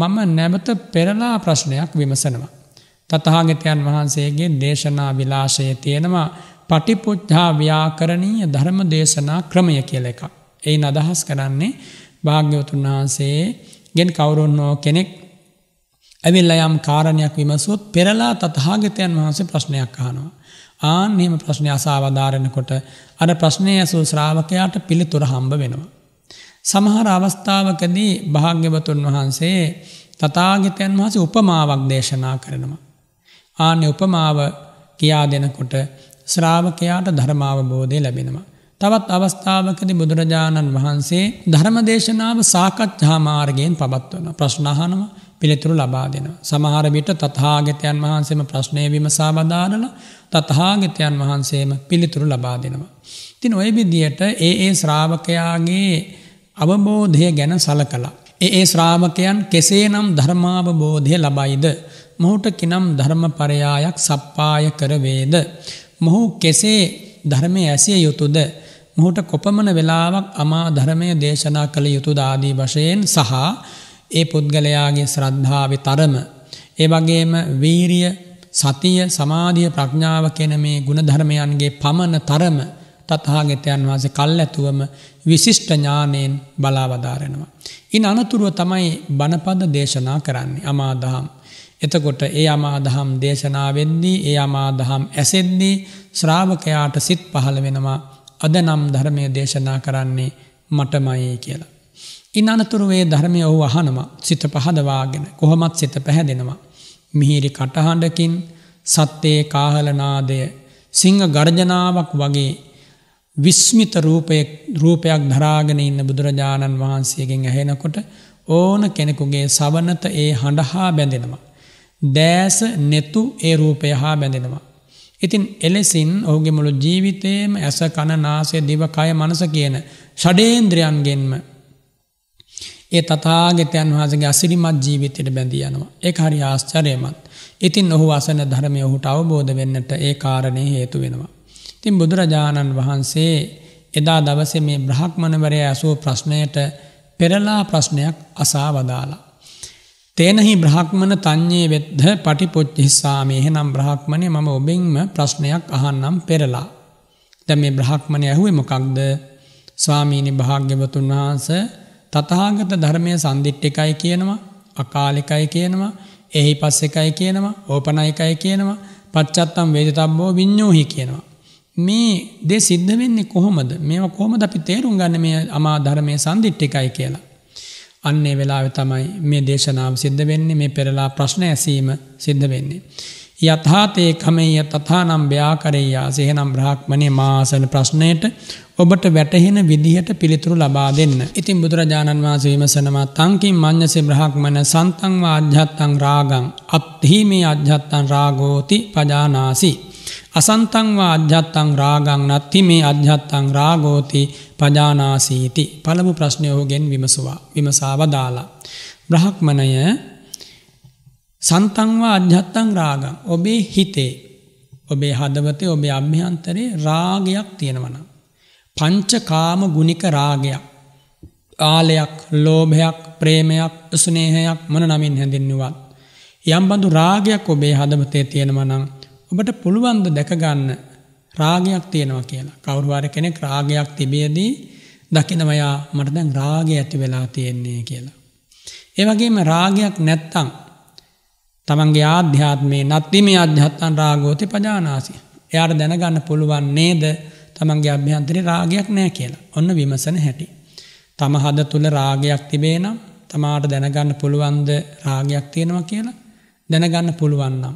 මම නැවත පෙරලා ප්‍රශ්නයක් විමසනවා. තතහාගතයන් වහන්සේගේ දේශනා විලාශය තියෙනවා පටිපුච්ඡා ව්‍යාකරණීය ධර්ම දේශනා ක්‍රමය කියල එක. එයි අදහස් කරන්නේ භාග්‍යවතුන් වහන්සේ ගෙන් කවුරුන්නෝ කෙනෙක් ඇවිල්ල යම් කාරණයක් විමසුවත් පෙරලා තතහාගතයන් වහන්සේ ප්‍රශ්නයක් කානවා. ආන්හෙම ප්‍රශ්නය අසාවධාරණකොට අර ප්‍රශ්නය ඇසු ශ්‍රාවකයාට පිළිතුර හම්බ වෙනවා. සමහර අවස්ථාවකදී භාග්‍යවතුන් වහන්සේ තතාගතයන් වහස උපමාවක් දේශනා කරනවා. ආන්‍ය උපමාව කියා දෙනකොට ශ්‍රාවකයාට ධර්මාවබෝධය ලැබෙනවා. තවත් අවස්ථාවකති බුදුරජාණන් වහන්සේ ධර්මදේශනාව සාකච්ඡාමාර්ගයෙන් පබත්වන ප්‍රශ්නහනම පිළිතුරු ලබා දෙෙන. සමහරවිට තත්හාගතයන් වහන්සේම ප්‍රශ්නය විමසාබදාරල තත්හාගතයන් වහන්සේම පිළිතුරු ලබා දෙෙනවා. තින් ඔය විදියට ඒ ඒ ශ්‍රාවකයාගේ අවබෝධය ගැන සල කලා. ඒ ඒ ශ්‍රාවකයන් කෙසේ නම් ධර්මාවබෝධය ලබයිද. මොහුට කිනම් ධර්මපරයායක් සප්පාය කරවේද. මොහු කෙසේ ධර්මය ඇසිය යුතුද මොහුට කොපමන වෙලාවක් අමා ධරමය දේශනා කළ යුතු දාදී වශයෙන් සහ ඒ පුද්ගලයාගේ ශ්‍රද්ධාව තරම. ඒ වගේම වීරිය සතිය සමාධිය ප්‍රඥාව කෙන මේ ගුණධර්මයන්ගේ පමණ තරම තත්හාගතයන් වහසේ කල් ඇතුවම විශිෂ්ට ඥානයෙන් බලාවදාරෙනවා. ඉන් අනතුරුව තමයි බණපද දේශනා කරන්නේ අමාදහම්. එතකොට ඒ අමාදහම් දේශනාවෙද්දී ඒ අමාදහම් ඇසෙද්දී ශ්‍රාවකයාට සිත් පහළ වෙනවා අද නම් ධර්මය දේශනා කරන්නේ මටමයේ කියලා. ඉන් අනතුරුවේ ධර්මය ඔහු අහනවා සිත පහදවාගෙන කොහොමත් සිත පැහැදෙනවා. මිහිරි කටහඬකින් සත්තේ කාහලනාදය සිංහ ගර්ජනාවක් වගේ විස්මිත රූපයක් දරාගෙන ඉන්න බුදුරජාණන් වහන්සේගෙන් ඇහෙනකොට ඕන කෙනෙකුගේ සවනත ඒ හඬහා බැඳෙනවා. දෑස නෙතු ඒ රූපය හා බැඳෙනවා. ඉතින් එලෙසින් ඔහුගේ මුළු ජීවිතයේම ඇස කණ නාසය දිව කය මනස කියන ෂඩේන්ද්‍රයන්ගෙන්ම ඒ තථාගතයන් වහන්සේගේ අසිරිමත් ජීවිතයට බැඳී යනවා. ඒක හරි ආශ්චර්යමත්. ඉතින් ඔහු අසන ධර්මය ඔහුට අවබෝධ වෙන්නට ඒ කාරණේ හේතු වෙනවා. ඉතින් බුදුරජාණන් වහන්සේ එදා දවසේ මේ බ්‍රහ්මණවරයා අසූ ප්‍රශ්නයට පෙරලා ප්‍රශ්නයක් අසා වදාලා තේනහි බ්‍රහක්්මන තන්නේ වෙද්ද පටිපොච්චිස්සාමේහ නම් බ්‍රහක්්මණය මම ඔබෙන්ම ප්‍රශ්නයක් අහන්නම් පෙරලා. දැ මේ බ්‍රහක්්මණය ඇහුවේ මොකක්ද ස්වාමීණි භාග්‍යවතුන් වහන්ස තතහාගත ධර්මය සන්දිිට්ටිකයි කියනවා අකාලිකයි කියනවා එහි පස් එකයි කියනවා ඕපනයිකයි කියනවා පච්චත්තම් වේජතබ්බෝ විඤ්ඥෝහි කියනවා. මේ දේ සිද්ධ වෙන්නේ කොහොමද මේ කොහොම අපි තේරුම් ගන්න මේ අමා ධර්මය සන්දිිට්ටිකයි කියලා. අන්නේ වෙලාව තමයි මේ දේශනාව සිද්ධ වෙන්නේ මේ පෙරලා ප්‍රශ්න ඇසීම සිද්ධ වෙන්නේ. යථාතේ කමය තථානම් ව්‍යාකරයා සේනම් බ්‍රාහ්මණය මාසන ප්‍රශ්නයට ඔබට වැටහෙන විදිහට පිළිතුරු ලබා දෙන්න. ඉතින් බුදුරජාණන් වහන්සේ විමසනවා තංකින් මඤ්ඤසේ බ්‍රහ්මන සන්තං වාජ්ජත්තං රාගං අත්ථි මේ අජ්ජත්තං රාගෝති පජානාසි. අසන්තං වාජ්ජත්තං රාගං නත්ති මේ අජ්ජත්තං රාගෝති පජානාසීති පළමු ප්‍රශ්නයෝගෙන් විමසවා විමසාවදාලා. බ්‍රහක්මණය සන්තංවා අධ්‍යත්තං රාගං ඔබේ හිතේ ඔබේ හදවතේ ඔබේ අභ්‍යන්තරේ රාගයක් තියෙනවන. පංචකාම ගුණික රාගයක් ආලයක් ලෝභයක් ප්‍රේමයක් ස්නේහයක් මොන නමින් හැඳින්නුවත්. යම්බඳු රාගයක් ඔබේ හදවතේ තියෙනවනං ඔබට පුළුවන්ද දැකගන්න රාගයක් තියෙනවා කියලා. කවුරුවාර කෙනෙක් රාගයක් තිබියදී දකිනවයා මට දැන් රාගය ඇති වෙලා තියෙන්නේ කියලා. ඒවගේම රාගයක් නැත්තං තමන්ගේ ආධ්‍යාත්මේ නත්තිම අධ්‍යත්තන් රාගෝති පජානාසි. එයාට දැනගන්න පුළුවන් නේද තමන්ගේ අභ්‍යන්තරි රාගයක් නෑ කියලා ඔන්න විමසන හැටි. තම හද තුළ රාගයක් තිබේ නම් තමාට දැනගන්න පුළුවන්ද රාගයක් තියෙනවා කියලා දැනගන්න පුළුවන්නම්.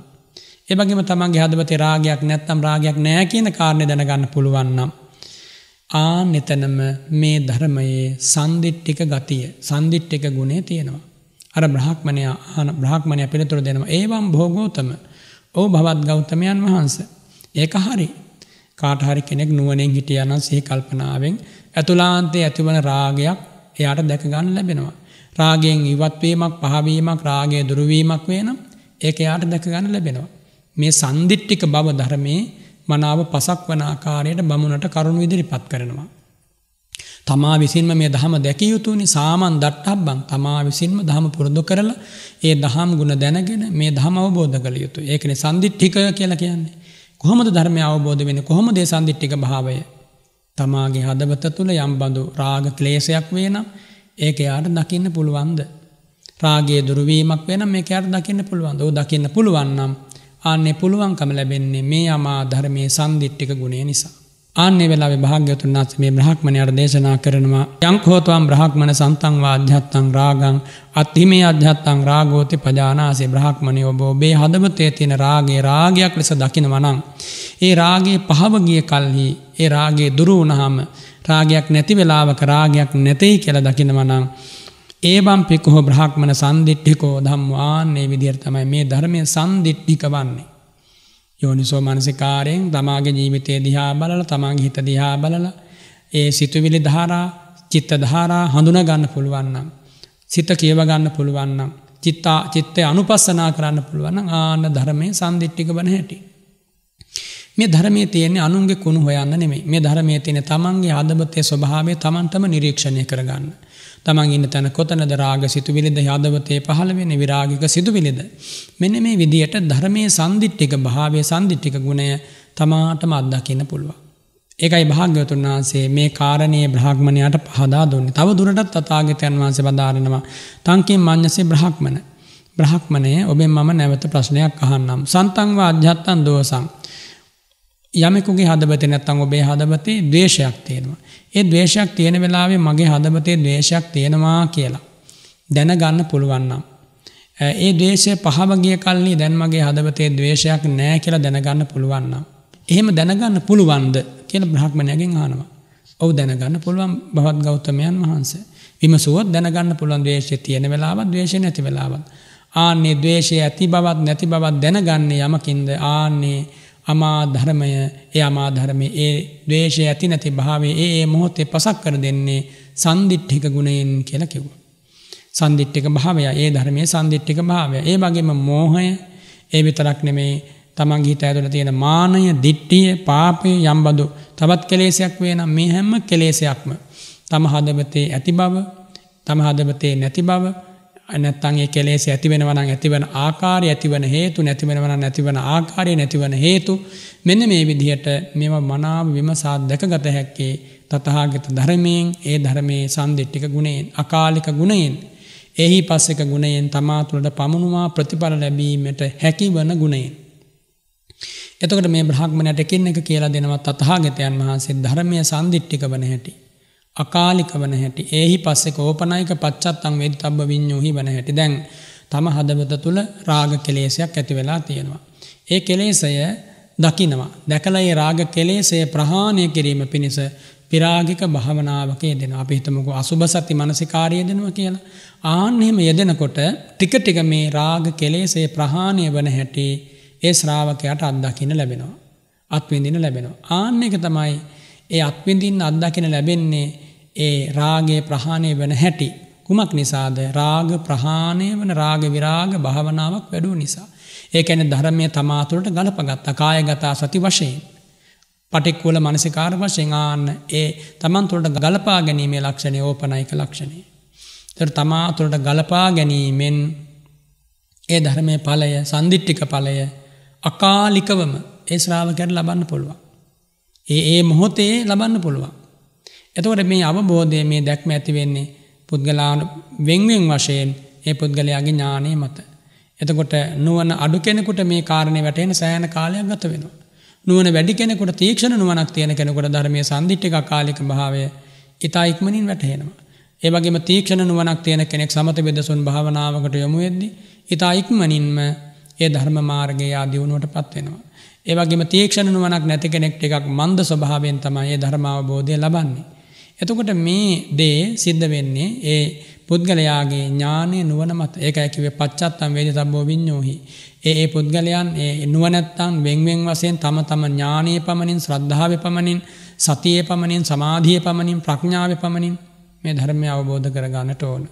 ඒවගේම තමන්ගේ හදවත රාගයක් නැත්තම් රාගයක් නෑ කියන කාරණය දැනගන්න පුළුවන්නම්. ආ නෙතනම මේ ධර්මයේ සන්දිට්ටික ගතිය සන්දිට්ටික ගුණේ තියෙනවා. අර බ්‍රහක්්මණය ආන බ්‍රහක්්මණය පිළිතුර දෙනවා ඒවම් භෝගෝතම ඕ භවත් ගෞතමයන් වහන්ස. ඒක හරි කාටහරි කෙනෙක් නුවනෙන් හිටියන සහි කල්පනාවෙන් ඇතුලාන්තේ ඇතිවන රාගයක් එයාට දැකගන්න ලැබෙනවා. රාගෙන් ඉවත්වීමක් පහවීමක් රාගේ දුරුවීමක් වේ නම් ඒක එයාට දැකගන්න ලැබෙනවා. මේ සන්දිට්ටික බව ධර්මේ මනාව පසක් වනාකාරයට බමුණට කරුණු ඉදිරිපත් කරනවා. තමා විසින්ම මේ දහම දැකිය යුතුනි සාමන් දට්ටබ්බන් තමා විසින්ම දහම පුරුදු කරලා ඒ දහම් ගුණ දැනගෙන මේ දහම අවබෝධ කළ යුතු. ඒකන සන්දිිට්ටික කියලා කියන්නේ. කොහොමද ධර්මය අවබෝධ වෙන කොහොම දේ සන්දිිට්ටික භාවය. තමාගේ හදවත තුළ යම්බඳු රාග ක්ලේසයක් වේ නම් ඒක යාට දකින්න පුළුවන්ද. රාගේ දුරුවීමක් වෙන මේක යාට දකින්න පුළුවන්ද දකින්න පුළුවන්නම් ආන්‍ය පුළුවන්කම ලැබෙන්නේ මේ අමා ධර්මය සන්දිිට්ටික ගුණේ නිසා. ආන්‍ය වෙලා භාග්‍යතුන් අත් මේ බ්‍රහක්මණයට දේශනා කරනවා යංකෝතුවම් බ්‍රහක්මණ සන්තංවා අධ්‍යත්තං රාගං අත්හිමේ අධ්‍යත්තං රාගෝති පජානාසේ බ්‍රහක්මණය ඔබෝ බේ හදමතේ තියෙන රාගේ රාගයක් ලෙස දකින වනං. ඒ රාගේ පහවගිය කල්හි ඒ රාගේ දුරු වනහම රාගයක් නැති වෙලාවක රාගයක් නැතෙයි කෙල දකින වනං. ඒබම් පිකුහෝ බ්‍රහක්්මන සන්දිිට්ටිකෝ දම්වාන්නේ විදිර තමයි මේ ධර්මය සන්දිිට්ටික වන්නේ. යෝනිසෝ මනසිකාරයෙන් තමාගේ ජීවිතය දිහා බලල තමාගේ හිත දිහා බලල ඒ සිතුවිලි ධාරා චිත්ත ධාරා හඳුන ගන්න පුළුවන්නම්. සිත කියවගන්න පුළුවන්නම්. චිත්තා චිත්තය අනුපස්සනා කරන්න පුළුවන්න ආන්න ධර්මය සන්දිිට්ටික බන හැටි. මේ ධර්මය තියන්නේ අනුන්ගේ කුණු හොයන්න නෙමේ මේ ධර්මය තියෙන තමන්ගේ අදභතය ස්වභාවය තමන්ටම නිරීක්ෂණය කරගන්න. තමන් ඉන්න තැන කොතනද රාග සිතුවිලිද යදවතේ පහළවෙන විරාගික සිතුවිලිද. මෙන මේ විදියට ධර්මය සන්දිිට්ටික භාවය සන්දිිට්ටික ගුණය තමාටම අත්දකින්න පුළුව. ඒකයි භාග්‍යවතුන් වහන්සේ මේ කාරණයේ බ්‍රහ්මණයට පහදා දුන්න තව දුරටත් අතාගතයන් වහන්සේ බදාරනවා තංකින් මං්්‍යසේ බ්‍රහක්්මණ. බ්‍රහක්්මණය ඔබේ මම නැවත ප්‍රශ්නයක් අහන්නම්. සන්තංවා අධ්‍යත්තන් දෝසං. යමෙකුගේ හදබත නැත්තං ඔබේ හදබතේ දවේශයක් තියෙනවා. ඒ දවේශයක් තියෙන වෙලාවේ මගේ හදබතේ දවේශයක් තියෙනවා කියලා. දැනගන්න පුළුවන්නම්. ඒ දේශය පහවගිය කල්ලි දැන් මගේ හදබතේ දවේශයක් නෑ කියලා දැනගන්න පුළුවන්නම්. එහෙම දැනගන්න පුළුවන්ද කියල බ්‍රහ්මණයගෙන් ආනවා. ඔව දැනගන්න පුළුවන් බවත් ගෞතමයන් වහන්ස. විමසුවත් දැනගන්න පුළුවන් දේශය තියෙන වෙලාවත් දේශය නැති වෙලාවත්. ආන්නේ දවේශය ඇති බවත් නැති බවත් දැනගන්නේ යමකින්ද ආන්නේ. අමාධරමය ඒ අමාධරම ඒ දේශය ඇති නැති භාවේ ඒ මොහොතේ පසක් කර දෙන්නේ සන්දිට්ඨික ගුණයෙන් කියල කිව්ව. සන්දිිට්ටික භාවය ඒ ධර්මය සන්දිිට්ටික භාවය ඒ වගේම මෝහය ඒ විතරක් නෙමේ තමන් ගීත ඇතුළ තියෙන මානය දිට්ටිය පාපය යම්බඳු තවත් කෙලේසයක් වේන මේ හැම්ම කෙලේසයක්ම තම හදවතේ ඇති බව තම හදවතේ නැති බව අනත්තන් ඒ කෙලෙස ඇතිවෙනවන ඇතිවන ආකාරය ඇතිවන හේතු නැතිවෙනවන නැතිවන ආකාරය නැතිවන හේතු මෙන්න මේ විදිහට මෙම මනාව විමසාධ්‍යක ගත හැක්කේ තතහාගත ධරමයෙන් ඒ ධරමේ සන්දිට්ටික ගුණයෙන් අකාලික ගුණයෙන් එහි පස්සෙක ගුණයෙන් තමාතුළට පමණුවා ප්‍රතිඵල ලැබීමට හැකිවන ගුණයෙන්. එතකට මේ බ්‍රහ්මණයට එකින් එක කියලා දෙනවත් අතහාගතයන් වහන්සේ ධර්මය සන්දිට්ටික වන හැටි. අකාලික වන හැටි ඒහි පස්සෙ කෝපනයික පච්චත් අං වෙදි තබ විඤ්ඥූහි වන හැටි දැන් තම හදවත තුළ රාග කෙලේසයක් ඇති වෙලා තියෙනවා. ඒ කෙලේසය දකිනවා. දැකලයි රාග කෙලේසය ප්‍රහාණය කිරීම පිණිස පිරාගික භාවනාවකේ දෙෙන අපිහිතමකු අසුභසති මනසිකාරය දෙනවා කියලා. ආන්නෙම යෙදෙනකොට ටිකටික මේ රාග කෙලේසේ ප්‍රහාණය වන හැටි ඒ ශ්‍රාවකයට අත්දකින ලැබෙනවා. අත්විඳින ලැබෙනවා. ආන්න එක තමයි ඒ අත්විඳින් අත්දකින ලැබෙන්නේ ඒ රාගේ ප්‍රහාණය වන හැටි. කුමක් නිසාද රාග ප්‍රහාණය වන රාග විරාග භාවනාවක් වැඩුව නිසා. ඒකැන ධර්මය තමාතුරට ගලපගත්තා කායගතා සති වශයෙන්. පටෙක්වල මනසිකාර වශයෙන් ආන්න ඒ තමන්තුරට ගලපා ගැනීමේ ලක්ෂණය ඕපනයික ලක්ෂණය. තර තමාතුරට ගලපා ගැනීමෙන් ඒ ධර්මය පලය සන්දිිට්ටික පලය අකාලිකවම ඒ ශ්‍රාවකැට ලබන්න පුළුවන්. ඒ ඒ මොහොතේ ලබන්න පුළුවන්. එතකොට මේ අවබෝධය මේ දැක්ම ඇති වෙන්නේ පුද්ගලාන වෙංවෙන් වශයෙන් ඒ පුද්ගලයාගේ ඥානය මත. එතකොට නුවන අඩු කෙනෙකුට මේ කාරණය වැටෙන සෑන කාලයක් ගත වෙනවා. නුවන වැඩි කෙනෙකුට තීක්ෂණ නුවනක් තියෙන කෙනෙකුට ධර්මය සන්දිිට්ටික කාලික භාවය ඉතා ඉක්මනින් වැටහෙනවා. ඒවගේම තීක්ෂණ නුවනක් තියෙන කෙනෙක් සමත බෙදසුන් භාවනාවකට යොමු වෙද්දි. ඉතා ඉක්මනින්ම ඒ ධර්ම මාර්ගය ආදියුණුවට පත්වෙනවා. ඒවගේම තීක්ෂණ නුවනක් නැති කෙනෙක් ටිකක් මන්ද ස්වභාවෙන් තමයි ඒ ධර්මාවබෝධය ලබන්නේ. එතකොට මේ දේ සිද්ධ වෙන්නේ ඒ පුද්ගලයාගේ ඥානය නුවන මත ඒක ඇකිවේ පච්චත්තම් වේද සබෝ විඤ්ඥෝහි. ඒ ඒ පුද්ගලයන් ඒ නුවනැත්තන් වෙංවෙන් වසයෙන් තම තම ඥානය පමණින් ශ්‍රද්ධාව පමණින් සතිය පමණින් සමාධිය පමණින් ප්‍රඥාව පමණින් මේ ධර්මය අවබෝධ කරගන්නට ඕන.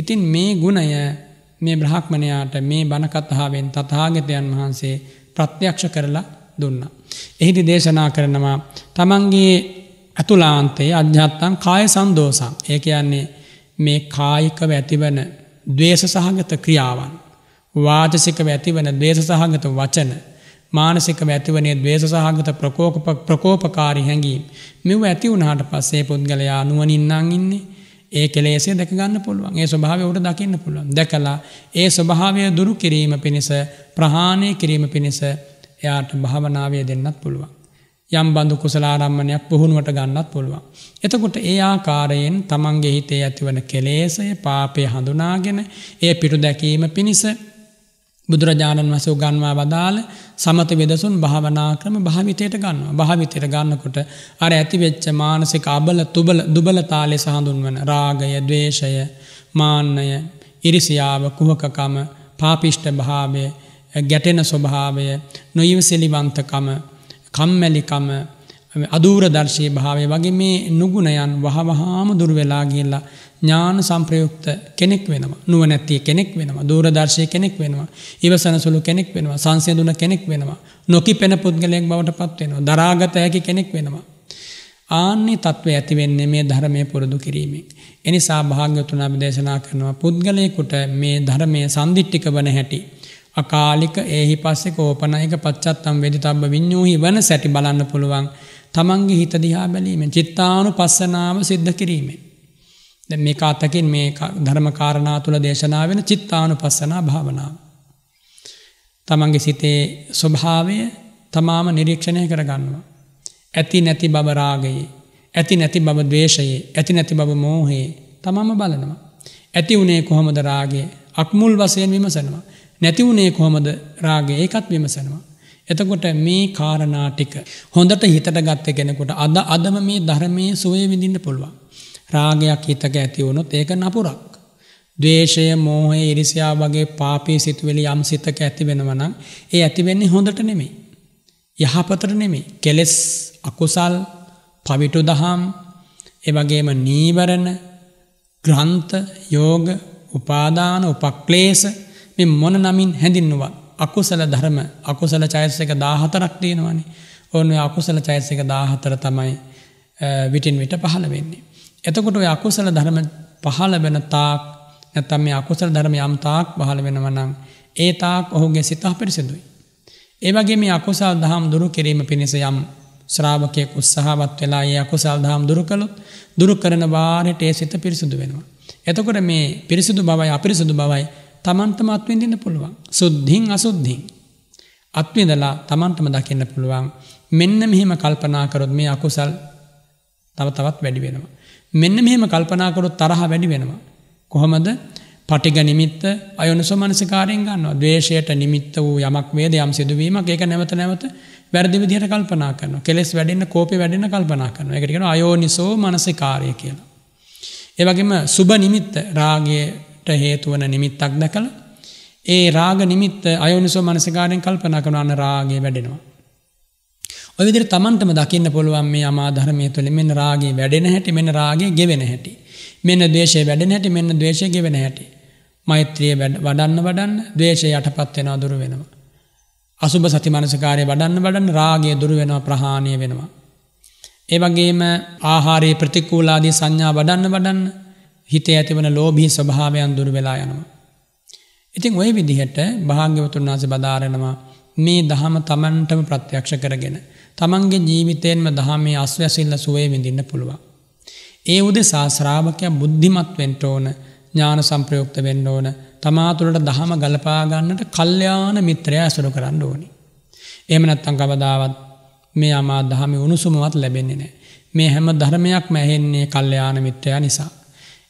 ඉතින් මේ ගුණය මේ බ්‍රහක්්මණයාට මේ බණකත්හාාවෙන් තතාගතයන් වහන්සේ ප්‍රත්‍යක්ෂ කරලා දුන්න. එහිදි දේශනා කරනවා තමන්ගේ ඇතුලාන්තයේ අධ්‍යාත්තන් කාය සන්දෝසං ඒ කියන්නේ මේ කායිකව ඇතිවන දවේශ සහගත ක්‍රියාවන්. වාචසිකව ඇතිවන දේශ සහගත වචන මානසික ඇතිවනේ දේශ සහගත ප්‍රකෝප ප්‍රකෝපකාරි හැඟීම් මෙව ඇති වුණහට පස්සේ පුද්ගලයා නුවනින්නං ඉන්නේ ඒ කෙලේසේ දැකගන්න පුළුවන් ඒ ස්වභාවය ට දකින්න පුළුවන් දැකලා ඒ ස්වභාවය දුරු කිරීම පිණිස ප්‍රහාණය කිරීම පිණිස එයාට භාවනාවය දෙන්නත් පුළුවන්. යම් බඳු කුසලාරම්මණයක් පුහුණුවට ගන්නත් පුළුවන්. එතකොට ඒ ආකාරයෙන් තමන්ගේ හිතේ ඇතිවන කෙලේසය පාපය හඳුනාගෙන ඒ පිටු දැකීම පිණිස බුදුරජාණන් වසූ ගන්වා වදාළ සමත වෙදසුන් භාවනා ක්‍රම භාවිතයට ගන්නවා භාවිතයට ගන්නකොට අර ඇතිවෙච්ච මානසික අබල තුබල දුබලතාලෙ සහඳුන් වන රාගය දවේශය මාන්නය ඉරිසියාව කුහකකම පාපිෂ්ට භාවය ගැටෙන ස්වභාවය නොයිවසිලිවන්තකම කම්මැලිකම අදූරදර්ශී භාවය වගේ මේ නුගුණයන් වහවහාම දුරවෙලා ගිල්ලා ඥාන සම්ප්‍රයුක්ත කෙනෙක් වෙනවා නුවනැත්තිය කෙනෙක් වෙනවා දූරදර්ශය කෙනෙක් වෙනවා ඉවසනසුළු කෙනෙක් වෙනවා සංසයදුන කෙනෙක් වෙනවා නොකි පෙන පුද්ගලයෙක් බවට පත්වෙනවා දරාගත හැකි කෙනෙක් වෙනවා. ආන්නේ තත්ත්වය ඇතිවෙන්නේ මේ ධර්මය පුරුදු කිරීමෙන්. එනිසා භාග්‍යතුනා විදේශනා කරනවා පුද්ගලයකුට මේ ධර්මය සන්දිිට්ටික වන හැටි. අකාලික ඒහි පස්සෙ කෝපනයික පච්චත්තම් වෙදි තබ විඤ්ඥූහි වන සැටි බලන්න පුළුවන් තමන්ගේ හිතදිහා බැලීමෙන් චිත්තානු පස්සනාව සිද්ධ කිරීමෙන්. ද මේ අතකින් මේ ධර්මකාරණා තුළ දේශනා වෙන චිත්තානු පස්සනා භාවනාව. තමන්ගේ සිතේ ස්වභාවය තමාම නිරීක්ෂණය කරගන්නවා. ඇති නැති බවරාගයේ ඇති නැති බව දවේශයේ ඇති නැති බව මෝහයේ තමාම බලනවා. ඇති වනේ කොහොමදරාගේ අක්මුල් වසයෙන් විමසනවා. නැතිවුණේ කොහොමද රාගේ ඒකත් විමසනවා. එතකොට මේ කාරණාටික හොඳට හිතට ගත්ත කෙනෙකුට අද අදම මේ ධරමේ සුවය විඳින්න පුළුවන්. රාගයක් හිතක ඇතිවුණොත් ඒක නපුරක්. දවේශය මෝහය ඉරිසියා වගේ පාපී සිතුවෙලි යම් සිතක ඇති වෙනවනම් ඒ ඇතිවෙන්නේ හොඳට නෙමේ. යහපතර නෙමේ කෙලෙස් අකුසල් පවිටු දහම් එවගේම නීවරණ ග්‍රන්ථ යෝග උපාදාන උපක්ලේශ මේ මොන නමින් හැඳින්නවා අකුසල ධර්ම අකුසල චෛතසික 14ක් තියෙනවානේ. ඕන අකුසල චෛතසික 14 තමයි විටින් විට පහළ වෙන්නේ. එතකොට ඔය අකුසල ධර්ම පහළ වෙන තාක් නැත්නම් මේ අකුසල ධර්ම යම් තාක් පහළ වෙනවා නම් ඒ තාක් ඔහුගේ සිත අපිරිසිදුයි. ඒ වගේ මේ අකුසල් දහම් දුරු කිරීම පිණිස යම් ශ්‍රාවකයෙක් උත්සාහවත් වෙලා ඒ අකුසල් දහම් දුරු කළොත් දුරු කරන වාරයට ඒ සිත පිරිසිදු වෙනවා. එතකොට මේ පිරිසිදු බවයි අපිරිසිදු බවයි තමන්ටම අත්විඳින්න පුළුවන් සුද්ධින් අසුද්ධින් අත්විඳලා තමන්ටම දකින්න පුළුවන් මෙන්න මෙහෙම කල්පනා කරොත් මේ අකුසල් තව තවත් වැඩි වෙනවා මෙන්න මෙහෙම කල්පනා කරොත් තරහ වැඩි වෙනවා කොහොමද පටිග නිමිත්ත අයොනු මනසිකාරයෙන් ගන්නවා දවේශයට නිමිත්ත වූ යමක් වේද යම් සිදුවීමක් ඒක නැවත නැවත වැරදි විදිහට කල්පනා කරන කෙස් වැඩන්න කෝපි වැඩන්න කල්පනා කරන එකටගෙන අයෝනිසෝ මනසිකාරය කියලා. ඒවගේම සුබ නිමිත්ත රාගේ හේතුවන නිමිත්තක් දැකළ ඒ රාග නිමිත් අයුනිසෝ මනසිකාරයෙන් කල්පන කරනන්න රාගේ වැඩෙනවා. ඔවිදිර තමන්ටම දකින්න පුළුවන් මේ අමාධරමය තුළින් මෙන්න රාගේ වැඩෙන හැටි මෙන්න රාගේ ගෙවෙන හැටි. මෙන්න දේශය වැඩෙන හැටි මෙන්න දේශය ගෙවෙන හැටි. මෛත්‍රිය වඩන්න වඩන්න දේශය යටපත් වෙන දුර වෙනවා. අසුභ සති මනසකාරය වඩන්න වඩන්න රාගේ දුර වෙනවා ප්‍රහාණය වෙනවා. ඒවගේම ආහාරයේ ප්‍රතිකූලාදී සංඥා වඩන්න වඩන්න හිතේ ඇතිවන ලෝබී ස්වභාවයන් දුරු වෙලා යනවා. ඉතින් ඔය විදිහට භාග්‍යවතුන් වහස බදාරෙනවා මේ දහම තමන්ටම ප්‍රත්‍යක්ෂ කරගෙන. තමන්ගේ ජීවිතයෙන්ම දහමේ අස්වැසිල්ල සුවේ විඳින්න පුළුවන්. ඒ උදෙසා ශ්‍රාවකය බුද්ධිමත් වෙන්ට ඕන ඥාන සම්ප්‍රයුක්ත වෙන්න ඕන තමාතුළට දහම ගලපාගන්නට කල්්‍යයාන මිත්‍රය ඇසුරු කරන්න ඕනි. එහම නැත්තං කවදාවත් මේ අමා දහමි උණුසුමුවත් ලැබෙන්නේ නෑ. මේ හැම ධර්මයක් මැහෙන්නේ කල්්‍යයාන මිත්‍රයා නිසා.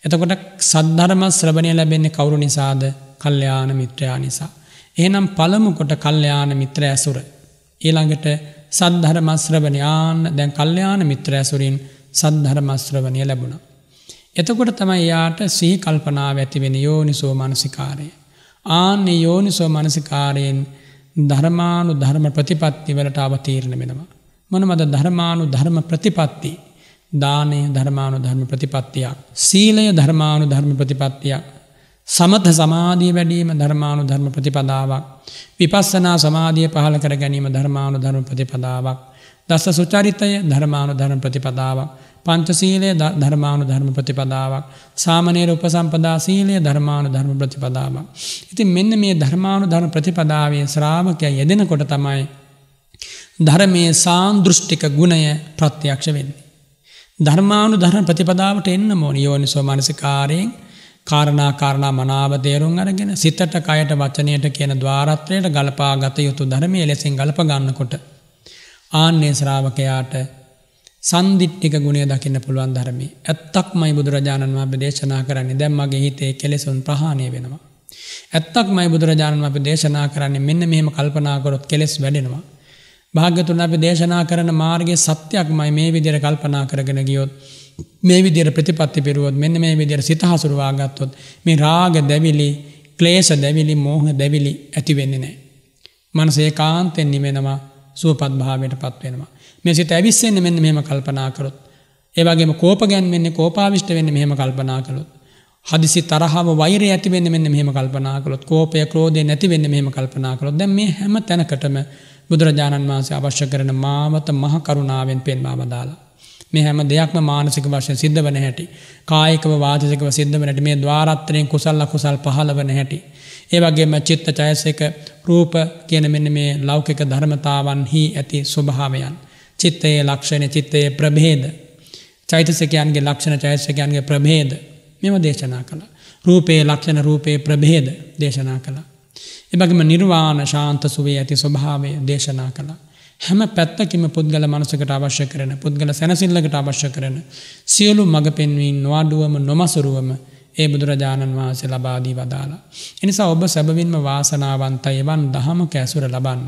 එතකොට සද්ධර්ම ශ්‍රභණය ලැබෙන්නේ කවුරු නිසාද කල්්‍යයාන මිත්‍රයා නිසා. ඒනම් පළමුකොට කල්්‍යයාන මිත්‍ර ඇසුර. ඊළඟට සද්ධරමස්්‍රභනයාන් දැන් කල්්‍යයාන මිත්‍ර ඇසුරින් සද්ධරමස්්‍රවනය ලැබුණ. එතකොට තමයි යාට සී කල්පනාව ඇතිවෙන යෝනිසෝ මනසිකාරය. ආන්‍ය යෝනිසෝ මනසිකාරයෙන් ධර්මානු ධර්ම ප්‍රතිපත්ති වලට අවතීරණ වෙනවා. මොනමද ධර්මානු ධර්ම ප්‍රතිපත්තිී. දානය ධර්මාණු ධර්ම ප්‍රතිපත්තියක්. සීලය ධර්මාණු ධර්ම ප්‍රතිපත්තියක්. සමත සමාධිය වැඩීම ධර්මාණු ධර්ම ප්‍රතිපදාවක්. විපස්සනා සමාධිය පහල කර ගැනීම ධර්මාණු ධර්ම ප්‍රතිපදාවක්. දස්ස සුචරිතය ධර්මාණු ධර්ම ප්‍රතිපදාවක්. පංචසීලය ධර්මාණු ධර්ම ප්‍රතිපදාවක්. සාමනයට උපසම්පදා සීලය ධර්මාණු ධර්ම ප්‍රතිපදාවක්. ඉතින් මෙන්න මේ ධර්මාණු ධර්ම ප්‍රතිපදාවේ ශ්‍රාවකය යෙදෙනකොට තමයි. ධර්මයේ සාන්දෘෂ්ටික ගුණය ප්‍රත්‍යක්ෂ වෙන්නේ. ධර්මානු ධරන ප්‍රතිපදාවට එන්න මෝන යෝනි සෝමනසිකාරයෙන් කාරණා කාරණා මනාව තේරුම් අරගෙන සිතට කයට වචනයට කියන දවාරත්‍රයට ගලපා ගත යුතු ධර්මය ලෙසින් ගලප ගන්නකොට. ආන්නේ ශ්‍රාවකයාට සන්දිිට්ටික ගුණේ දකින්න පුළුවන් ධරමි ඇත්තක්මයි බුදුරජාණන් වබ දේශනා කරන්නේ දැම්මගේ හිතේ කෙලෙසුන් ප්‍රහණය වෙනවා. ඇත්තක්මයි බුදුරජාණන් අප දේශනා කරන්නේ මෙන්න මෙහම කල්පනාකොරොත් කෙලෙස් වැඩෙනවා. භාගතුන් අපි දේශනා කරන මාර්ගය සත්‍යයක්මයි මේ විදිර කල්පනා කරගෙන ගියොත්. මේ විදිර ප්‍රතිපත්ති පිරුවොත් මෙන්න මේ විදිර සිතහසුරවාගත්තොත් මේ රාග දැවිලි ක්ලේෂ දැවිලි මෝහ දැවිලි ඇතිවෙන්නේ නෑ. මනසේ කාන්තෙන් නිමෙනවා සුවපත් භාවයට පත්වෙනවා. මේ සිත ඇවිස්සෙන්න්න මෙන්න මෙම කල්පනා කරොත්. ඒවගේම කෝපගැන් වෙන්නේ කෝපාවිෂ්ට වෙන්න මෙහෙම කල්පනා කළොත්. හදිසි තරහම වෛර ඇතිවෙන්න මෙන්න මෙහම කල්පනා කළොත් කෝපය ක්‍රෝධය නැතිවෙන්න මෙහම කල්පනා කළොත් දැ මේ හැම තැනකටම බුදුරජාණන් වහන්සේ අවශ්‍ය කරන මාමත මහකරුණාවෙන් පෙන්වා වදාලා. මේ හැම දෙයක්ම මානසික වශයෙන් සිද්ධ වන හැටි. කායිකව වාදසිකව සිද්ධ වනට මේ දවාරත්තරයෙන් කුසල්ල කුසල් පහල වන හැටි. ඒවගේම චිත්ත චයසක රූප කියන මෙන්න මේ ලෞකික ධර්මතාවන් හි ඇති ස්වභාවයන්. චිත්තයේ ලක්ෂණ චිත්තයේ ප්‍රභේද. චෛතසකයන්ගේ ලක්ෂණ චෛතසකයන්ගේ ප්‍රභේද මෙම දේශනා කළ. රූපයේ ලක්ෂණ රූපයේ ප්‍රභේද දේශනා කළා. එබගම නිර්වාණ ශාන්ත සුවේ ඇති ස්වභාවය දේශනා කළ. හැම පැත්තකිම පුද්ගල මනසකට අවශ්‍ය කරන පුද්ගල සැනසිල්ලකට අවශ්‍ය කරන සියලු මඟ පෙන්වීන් නොවාඩුවම නොමසුරුවම ඒ බුදුරජාණන් වහන්සේ ලබාදී වදාලා. එනිසා ඔබ සැබවින්ම වාසනාවන්ත එවන් දහමක ඇසුර ලබන්න.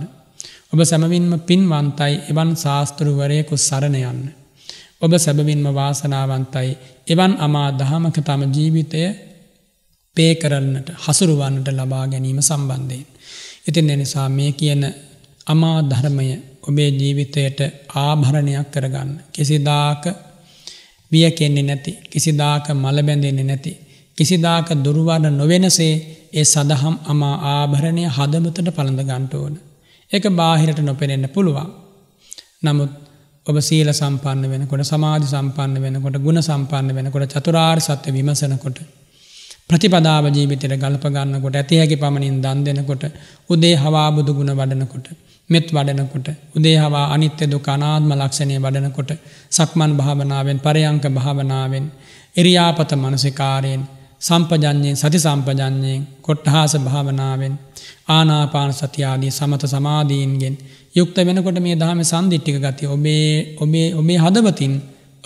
ඔබ සැමවින්ම පින්වන්තයි එවන් ශාස්තෘවරයකු සරණයන්න. ඔබ සැබවින්ම වාසනාවන්තයි එවන් අමා දහමක තම ජීවිතය පේ කරන්නට හසුරුවන්නට ලබා ගැනීම සම්බන්ධයෙන්. ඉතින් එනිසා මේ කියන අමාධර්මය ඔබේ ජීවිතයට ආභරණයක් කරගන්න. කිසිදාක විය කෙන්නේ නැති කිසිදාක මලබැඳෙන්නේ නැති. කිසිදාක දුරුවන්න නොවෙනසේ ඒ සඳහම් අමා ආභරණය හදමතට පළඳ ගන්ට ඕන. එක බාහිරට නොපෙනෙන්න පුළුවන්. නමුත් ඔබ සීල සම්පන්න වෙනකොට සමාධි සම්පන්න වෙනකොට ගුණ සම්පන්න වෙනකොට චතුරාර් සත්‍ය විමසනකොට ප්‍රතිපදාව ජීවිතයට ගල්ප ගන්නකොට ඇතියගේ පමණින් දන් දෙනකොට උදේ හවා බුදුගුණ වඩනකොට මෙත් වඩනකොට උදේ හවා අනිත්‍ය දුක අනාත්ම ලක්ෂණය වඩනකොට සක්මන් භාවනාවෙන් පරයංක භාවනාවෙන් එරියාපත මනසිකාරයෙන් සම්පජඥයෙන් සති සම්පජඥයෙන් කොට්ටහාස භාවනාවෙන් ආනාපාන සතියාදී සමත සමාධීන්ගෙන් යුක්ත වෙනකොට මේ දහම සන්දිිට්ටික ගති ඔබේ ඔබේ ඔබේ හදවතින්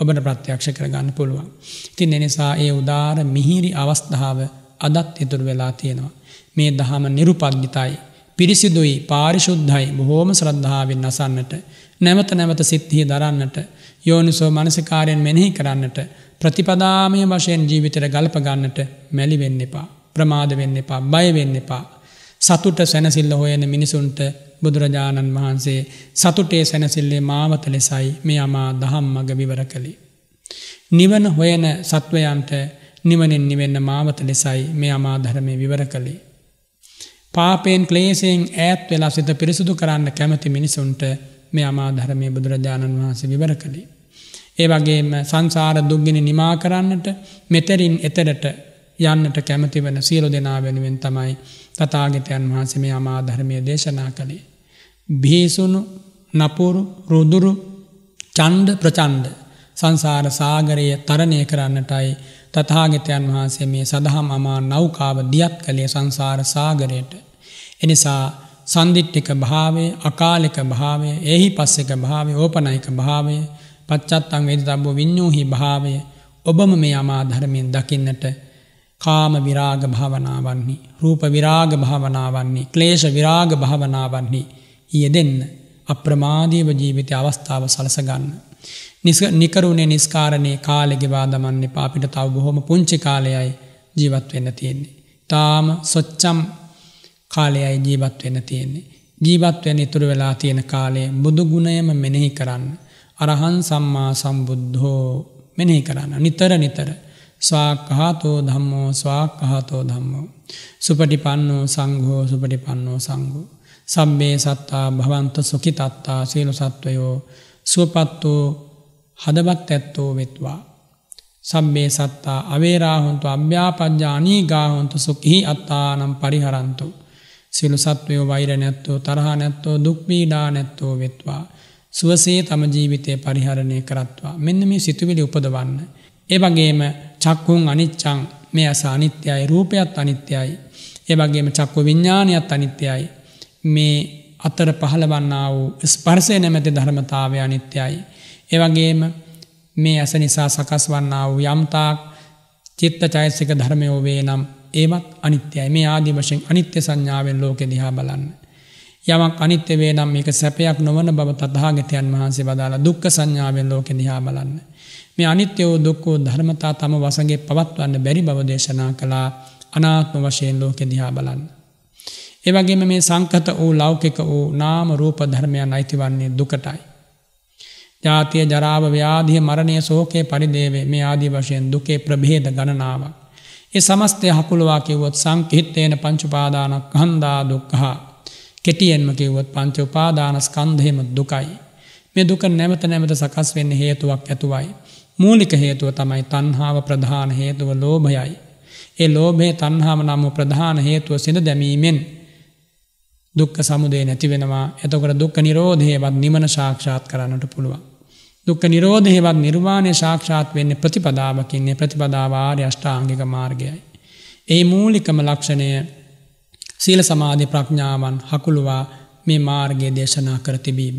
ඔබට ප්‍රත්‍යක්ෂ කරගන්න පුළුවන්. ඉතින් එනිසා ඒ උදාර මිහිරි අවස්ථාව අදත් ඉතුරු වෙලා තියෙනවා. මේ දහම නිරුපද්ගිතයි. පිරිසිදුයි පාරිශුද්ධයි බොහෝම ශ්‍රද්ධාවෙන් අසන්නට නැමත නැවත සිත්හි දරන්නට යෝනිසෝ මනසිකාරයෙන් මෙනෙහි කරන්නට ප්‍රතිපදාමය වශයෙන් ජීවිතයට ගල්පගන්නට මැලිවෙන්න එපා ප්‍රමාද වෙන්න එපා බයවෙන්න එපා සතුට සැනසිල්ල හොයන මිනිසුන්ට බුදුරජාණන් වහන්සේ සතුටේ සැනසිල්ලේ මාවත ලෙසයි මේ අමා දහම් මග විවර කළි. නිවන හොයන සත්වයන්ට නිවනෙන් නිවෙන්න මාවත ලෙසයි මේ අමාධරමය විවර කළේ. පාපයෙන් ක්ලේසියෙන් ඈත් වෙලා සිත පිරිසුදු කරන්න කැමති මිනිසුන්ට මේ අමාධරමය බුදුරජාණන් වහන්සේ විවර කළේ. ඒ වගේම සංසාර දුග්ගෙන නිමා කරන්නට මෙතරින් එතරට යන්නට කැමති වන සියලු දෙනා වෙනුවෙන් තමයි තතාගතයන් වහන්සම අමාධර්මය දේශනා කළේ. භේසුණු නපුරු රුදුරු චන්්ඩ ප්‍රචන්්ඩ සංසාර සාගරය තරණය කරන්නටයි තතාගතයන් වහන්සේ මේ සඳහම් අමා නෞකාව දියත් කළේ සංසාර සාගරයට. එනිසා සන්දිිට්ටික භාවේ අකාලෙක භාවය එහි පස්සෙක භාවය ඕපනයික භාවය පච්චත්තං වෙදි තබ්බෝ විඤ්ඥූහි භාවය ඔබම මේ අමාධරමින් දකින්නට කාම විරාග භාවනාවන්නේ රූප විරාග භාවනාවන්නේ ක්ලේශ විරාග භාවනාවන්නේ යෙදෙන්න අප්‍රමාදීව ජීවිත අවස්ථාව සලසගන්න. නිකරුණේ නිස්කාරණයේ කාලෙගෙවා දමන්නේ පාපිට තව බොහොම පුංචි කාලයයි ජීවත් වෙන්න තියෙන්නේ. තාම සොච්චම් කාලයයි ජීවත් වෙන්න තියෙන්නේ. ජීවත්වෙන් ඉතුරු වෙලා තියෙන කාලේ බුදුගුණයම මෙනෙහි කරන්න. අරහන් සම්මා සම්බුද්ධෝ මෙනෙහි කරන්න නිතර නිතර. ස්වාකහතෝ ධම්මෝ ස්වාකහතෝ ධම්මෝ. සුපටිපන්නෝ සංඝෝ සුපටිපන්නෝ සංගෝ. සබ්බේ සත්තා භවන්ත සුකි තත්තා සීලු සත්වයෝ සුවපත්තෝ හදබත් ඇත්තෝ වෙත්වා. සබ්බේ සත්තා අවේරාහුන්තු අභ්‍යාපජ්ජානී ගාහුන්තු සුකහි අත්තානම් පරිහරන්තු. සිලු සත්වයෝ වෛර නැත්තෝ තරහා නැත්තෝ දුක්මීඩා නැත්තෝ වෙත්වා. සුවසේ තම ජීවිතය පරිහරණය කරත්වා මෙන්න මේ සිතුවිලි උපදවන්න. ඒ වගේම චක්කුන් අනිච්චං මේ අස අනිත්‍යයි රූපයත් අනිත්‍යයි. ඒවගේම චක්කු විඤ්ඥානයත් අනිත්‍යයි. මේ අතර පහළවන්නා වූ ස්පර්සය නැමැති ධර්මතාවය අනිත්‍යයි. ඒවගේම මේ ඇස නිසා සකස් වන්නා වූ යම්තාක් චිත්ත චෛසික ධර්මයෝ වේ නම් ඒමත් අනිත්‍යයි මේ ආදි වශයෙන් අනිත්‍ය සංඥාවෙන් ලෝකෙ දිහා බලන්න. යමක් අනිත්‍ය වේ නම් මේක සැපයක් නොවන බව තදහාගතයන් වහන්සේ වදාලා දුක්ක සංඥාවෙන් ලෝකෙ දිහා බලන්න. මේ අනිත්‍යෝ දුක්කෝ ධර්මතා තම වසගේ පවත්වන්න බැරි බව දේශනා කළා අනාත්ම වශයෙන් ලෝකෙ දිහා බලන්න. ඒවගේම මේ සංකත වූ ලෞකික වූ නාම රූප ධර්මයන් අයිතිවන්නේ දුකටයි. ජාතිය ජරාව ව්‍යාධිය මරණය සෝකය පරිදේවේ මේ ආදී වශයෙන් දුකේ ප්‍රභේද ගණනාවක්. ඒ සමස්තය හකුළුවා කිව්වොත් සංකහිත්තයන පංචුපාදානක් හන්දා දුක්කහා කෙටියෙන්ම කිව්වොත් පංච උපාදානස්කන්ධයම දුකයි. මේ දුක නැමත නැමත සකස් වෙන්න හේතුවක් ඇතුවයි. මූලික හේතුව තමයි තන්හාාව ප්‍රධාන හේතුව ලෝභයයි. ඒ ලෝබේ තන්හාම නම්ම ප්‍රධාන හේතුව සිට දැමීමෙන් දුක්ක සමුදේ නැති වෙනවා එතකට දුක්ක නිරෝධයවත් නිමන ශාක්ෂාත් කරන්නට පුළුවන්. දුක්ක නිරෝධයවත් නිර්වාණය ශාක්ෂාත් වෙන්නේ ප්‍රතිපදාවකින්නේ ප්‍රතිපදාවාර්ය අෂ්ටාංගික මාර්ගයයි. ඒ මූලිකම ලක්ෂණය සීල සමාධි ප්‍රඥාවන් හකුළුවා මේ මාර්ගය දේශනා කර තිබීම.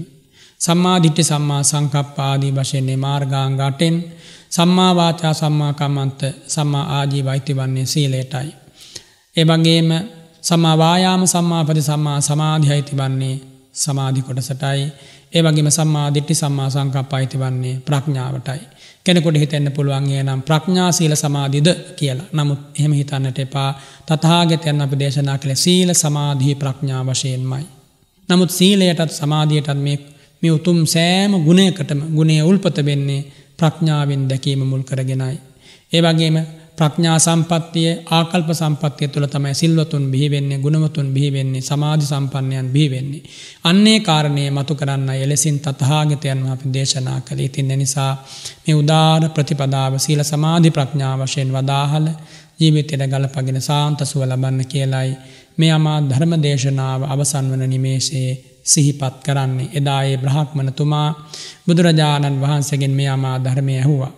සම්මාධිට්‍ය සම්මා සංකප්පාදී වශයන්නේ මාර්ගාංගටෙන් සම්මාවාචා සම්මාකමන්ත සම්මා ආජී වෛති වන්නේ සීලේටයි. එබගේම සමාවායාම සම්මාපති සම්මා සමාධියයිති වන්නේ සමාධි කොටසටයි ඒවගේම සම්මාධිට්ටි සම්මා සංකප් අයිති වන්නේ ප්‍රඥාවටයි. කෙනෙකොට හිතෙන්න්න පුළුවන්ගේ නම් ප්‍රඥා සීල සමාධිද කියලා නමුත් එහෙම හිතන්නට එපා තතාගතයන් අප දේශනා කළ සීල සමාධී ප්‍රඥා වශයෙන්මයි. නමුත් සීලයටත් සමාධියටත් මේ මේ උතුම් සෑම ගුණයකටම ගුණේ උල්පත වෙන්නේ ප්‍රඥාවෙන් දැකීම මුල් කරගෙනයි. ඒ වගේම ප්‍රඥා සම්පත්තිය ආකල්ප සම්පත්තිය තුළ තමයි සිල්වතුන් බිහිවෙන්නේ ගුණමතුන් බිහිවෙන්නේ සමාධි සම්පන්නයන් බිහිවෙන්නේ. අන්නේ කාරණය මතු කරන්න එලෙසින් තතහාගතයන් අපි දේශනා කළ ඉතින්න නිසා මේ උදාර ප්‍රතිපදාව සීල සමාධි ප්‍රඥා වශයෙන් වදාහල ජීවිතයට ගලපගෙන සාන්තසුව ලබන්න කියලයි මේ අමා ධර්ම දේශනාව අවසන් වන නිමේශයේ සිහිපත් කරන්නේ. එදා ඒ බ්‍රහක්්මනතුමා බුදුරජාණන් වහන්සගෙන් මෙයාමා ධර්මය ඇහුවා.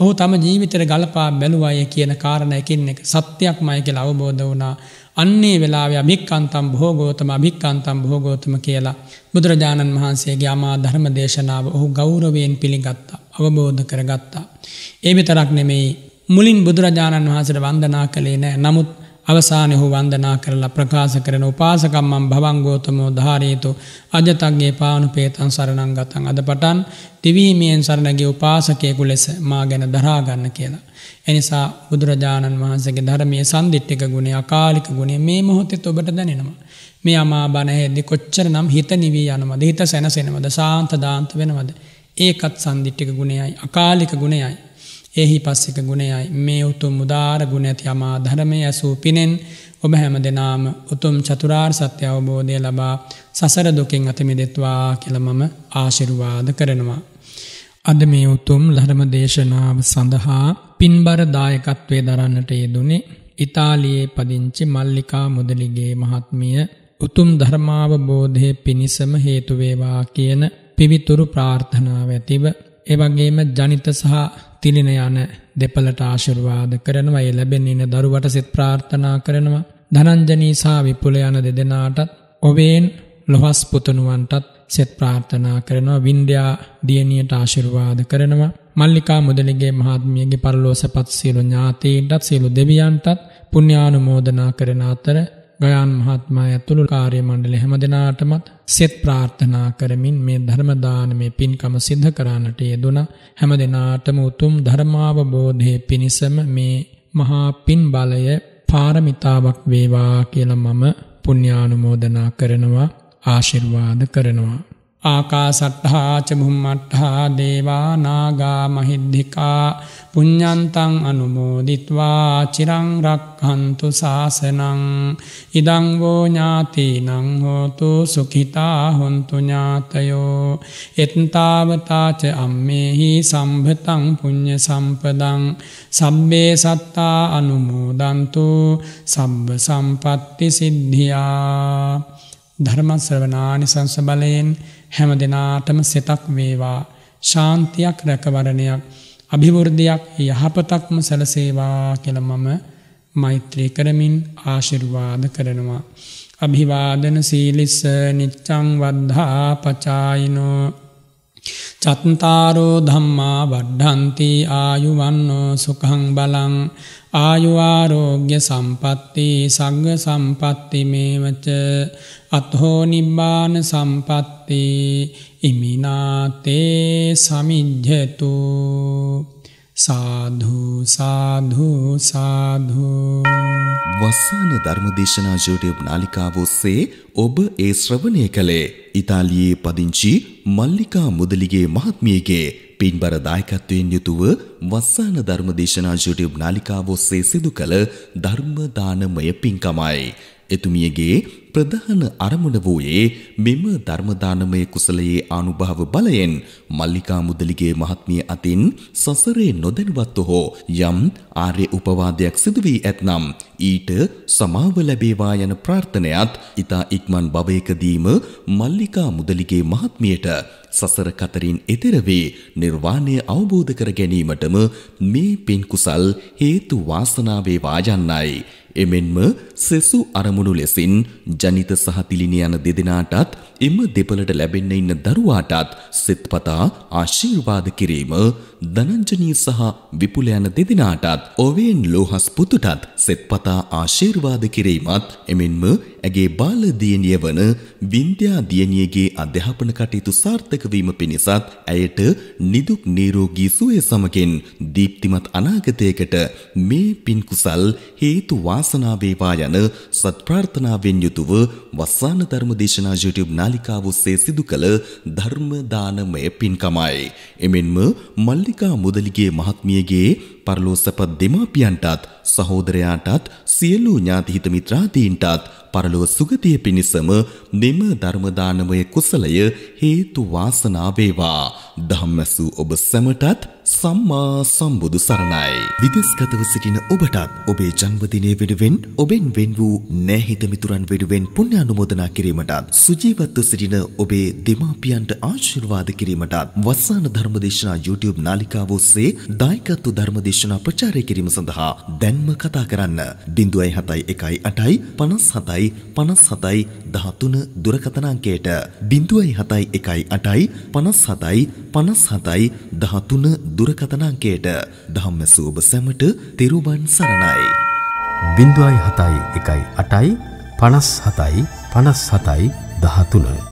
ඔහු තම ජීවිතර ගලපා බැලුවාය කියන කාරණ එකින් එක සත්‍යයක් මය කියල අවබෝධ වුණා අන්නේ වෙලාව භික්කන්තම් භෝගෝතම භික්කන්තම් භෝගෝතම කියලා බුදුරජාණන් වහන්සේගේ අමා ධර්ම දේශනාව ඔහු ගෞරවයෙන් පිළිගත්තා අවබෝධ කරගත්තා. ඒ විතරක් නෙමෙයි මුලින් බුදුරජාණන් වහන්සට වන්දනා කළේ නෑ නමුත් අවසානයහු වන්දනා කරලා ප්‍රකාශ කරන උපාසකම්මම් භවංගෝතමෝ ධාරීතු අජතක්ගේ පානු පේතන් සරණං ගතන් අද පටන් තිවීමයෙන් සරණගේ උපාසකයකු ලෙස මා ගැන දරාගන්න කියලා. එනිසා බුදුරජාණන් වහන්සගේ ධර්මය සන්දිිට්ටික ගුණේ අකාලික ගුණේ මේ මොහොතෙත් ඔබට දැනෙනවා. මේ අමා බණහෙද්දි කොච්චර නම් හිත නිවී යනමද හිත සැනසෙනවද සාන්තධාන්ත වෙනවද ඒකත් සන්දිිට්ටික ගුණයයි අකාලික ගුණයයි එහි පස්සික ගුණයයි මේ උතුම් මුදාර ගුණ ඇති අමා ධරමය ඇසූ පිනෙන් ඔබ හැම දෙනාම උතුම් චතුරාර් සත්‍ය අවබෝධය ලබා සසර දුකින් අතමිදෙත්වා කියලමම ආශිරුවාද කරනවා. අද මේ උතුම් ධර්ම දේශනාව සඳහා පින්බර දායකත්වය දරන්නට යෙදුනේ ඉතාලියේ පදිංචි මල්ලිකා මුදලිගේ මහත්මිය උතුම් ධර්මාවබෝධය පිණිසම හේතුවේවා කියන පිවිතුරු ප්‍රාර්ථනාව ඇතිව එවගේම ජනිත සහ තිලින යන දෙපළට ආශිර්වාද කරනවා ඒ ලැබෙන්නේ දරුවට සිත ප්‍රාර්ථනා කරනවා ධනංජනී සහ විපුල යන දෙදෙනාටත් ඔබෙන් ලොහස් පුතණුවන්ටත් සිත ප්‍රාර්ථනා කරනවා වින්ද්‍යා දියණියට ආශිර්වාද කරනවා මල්ලිකා මුදලිගේ මහත්මියගේ පරලෝසපත් සියලු ඥාතීන්ටත් සියලු දෙවියන්ටත් පුණ්‍යානුමෝදනා කරන අතර ගයාන් මහත්මා ඇතුළු කාර්ය මණ්ඩල හැම දෙනාටමත් සෙත් ප්‍රාර්ථනා කරමින් මේ ධර්ම දානමේ පින්කම සිද්ධ කරන්නට යෙදුණා හැම දෙනාටම උතුම් ධර්මාවබෝධයේ පිණසම මේ මහා පින් බලය පාරමිතාවක් වේවා කියලා මම පුණ්‍යානුමෝදනා කරනවා ආශිර්වාද කරනවා ආකාසට්හාචබුම්මට්හා දේවානාගා මහිද්දිිකා පුඤ්ඥන්තං අනුමෝදිත්වා චිරංරක්හන්තු සාසනං ඉදංගෝඥාතිනං හෝතු සුකිතා හොන්තුඥාතයෝ එත්තාවතාච අම්මෙහි සම්භතං පුුණ්්‍ය සම්පදං සබ්බේ සත්තා අනුමෝදන්තු සබ්බ සම්පත්ති සිද්ධියා ධර්මස්්‍රවනානි සංසබලයෙන් හැම දෙනාටම සෙතක් වේවා ශාන්තියක් රැකවරණයක් අභිවෘද්ධයක් යහපතක්ම සැලසේවා කෙළ මම මෛත්‍රය කරමින් ආශිර්වාද කරනවා. අභිවාදන සීලිස්ස නිච්චං වද්ධා පචායිනෝ චත්තාරෝ ධම්මා වඩ්ඩන්ති ආයුවන්නෝ සුකං බලං ආයුවාරෝග්‍ය සම්පත්ති සංග සම්පත්ති මේවච අත්හෝ නිබ්බාන සම්පත්ති ඉමිනාතේ සමිජ්ජතු සාධු සාධු සාධු වස්සාන ධර්මදේශනා YouTube නාලිකාව ඔස්සේ ඔබ ඒ ශ්‍රවණය කළේ ඉතාලියේ පදිංචි මල්ලිකා මුදලිගේ මහත්මියගේ පින්බර දායකත්වයෙන් යුතුව වස්සාන ධර්මදේශනා YouTube නාලිකාව ඔස්සේ සිදු කළ ධර්ම දානමය පින්කමයි එතුමියගේ ප්‍රධාන අරමුණ වූයේ මෙම ධර්මදානමය කුසලයේ ආනුභාව බලයෙන් මල්ලිකා මුදලිගේ මහත්මිය අතින් සසරේ නොදැනුවත්ව හෝ යම් ආර්ය උපවාදයක් සිදු වී ඇතනම් ඊට සමාව ලැබේවා යන ප්‍රාර්ථනයත් ඊතා ඉක්මන් භවයකදීම මල්ලිකා මුදලිගේ මහත්මියට සසර කතරින් එතෙර වේ නිර්වාණය අවබෝධ කර ගැනීමටම මේ පින් කුසල් හේතු වාසනා වේවා යන්නයි එමෙන්ම සෙසු අරමුණු ලෙසින් ජනිත සහ තිලිනි යන දෙදෙනාටත් එම දෙපළට ලැබෙන්න ඉන්න දරුවාටත් සෙත්පතා ආශිර්වාද කිරීම ධනංජනී සහ විපුල යන දෙදෙනාටත් ඔවෙන් ලෝහස් පුතුටත් සෙත්පතා ආශිර්වාද කිරීමත් එමෙන්ම ඇගේ බාල දියණිය වන වින්ද්‍යා දියණියගේ අධ්‍යාපන කටයුතු සාර්ථක වීම පිණිසත් ඇයට නිදුක් නිරෝගී සුවය සමගින් දීප්තිමත් අනාගතයකට මේ පින් කුසල් හේතු වාසනා වේවා යන සත් ප්‍රාර්ථනාවෙන් යුතුව වස්සාන ධර්ම දේශනා YouTube නාලිකාව ඔස්සේ සිදු කළ ධර්ම දානමය පින්කමයි එමෙන්ම මල්ලි මල්ලිකා මුදලිගේ මහත්මියගේ පරලෝසපත් දෙමාපියන්ටත් සහෝදරයාටත් සියලු ඥාතිහිත මිත්‍රාදීන්ටත් පරලෝ සුගතිය පිණිසම මෙම ධර්මදානමය කුසලය හේතු වාසනා වේවා. ධම්මසු ඔබ සැමටත් සම්මා සම්බුදු සරණයි. විදෙස්ගතව සිටින ඔබටත් ඔබේ ජන්මදිනය වෙනුවෙන් ඔබෙන් වෙන් වූ නෑහිත මිතුරන් වෙනුවෙන් පුණ්‍ය අනුමෝදනා කිරීමටත් සුජීවත්ව සිටින ඔබේ දෙමාපියන්ට ආශිර්වාද කිරීමටත් වස්සාන ධර්මදේශනා YouTube නාලිකාව ඔස්සේ දායකත්ව ධර්මදේශනා ප්‍රචාරය කිරීම සඳහා දැන්ම කතා කරන්න 0718යි 57යි 57යි 13 දුරකථන අංකයට 0718යි 57යි 57යි 13 දුරකථන අංකයට දහම් ඇසූ ඔබ සැමට තෙරුවන් සරණයි. 0.7 1.8 57 57 13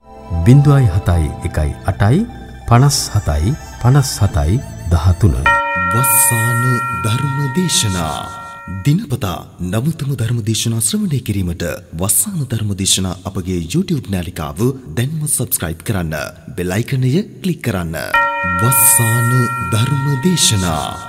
0.7 1.8 57 57 13 වස්සාන ධර්ම දේශනා දිනපතා නවතම ධර්මදේශනා ශ්‍රවණය කිරීමට වස්සාන ධර්මදේශනා අපගේ YouTube නාලිකාව දැන්ම සබස්ක්‍රයිබ් කරන්න. බෙල් අයිකනය ක්ලික් කරන්න. වස්සාන ධර්මදේශනා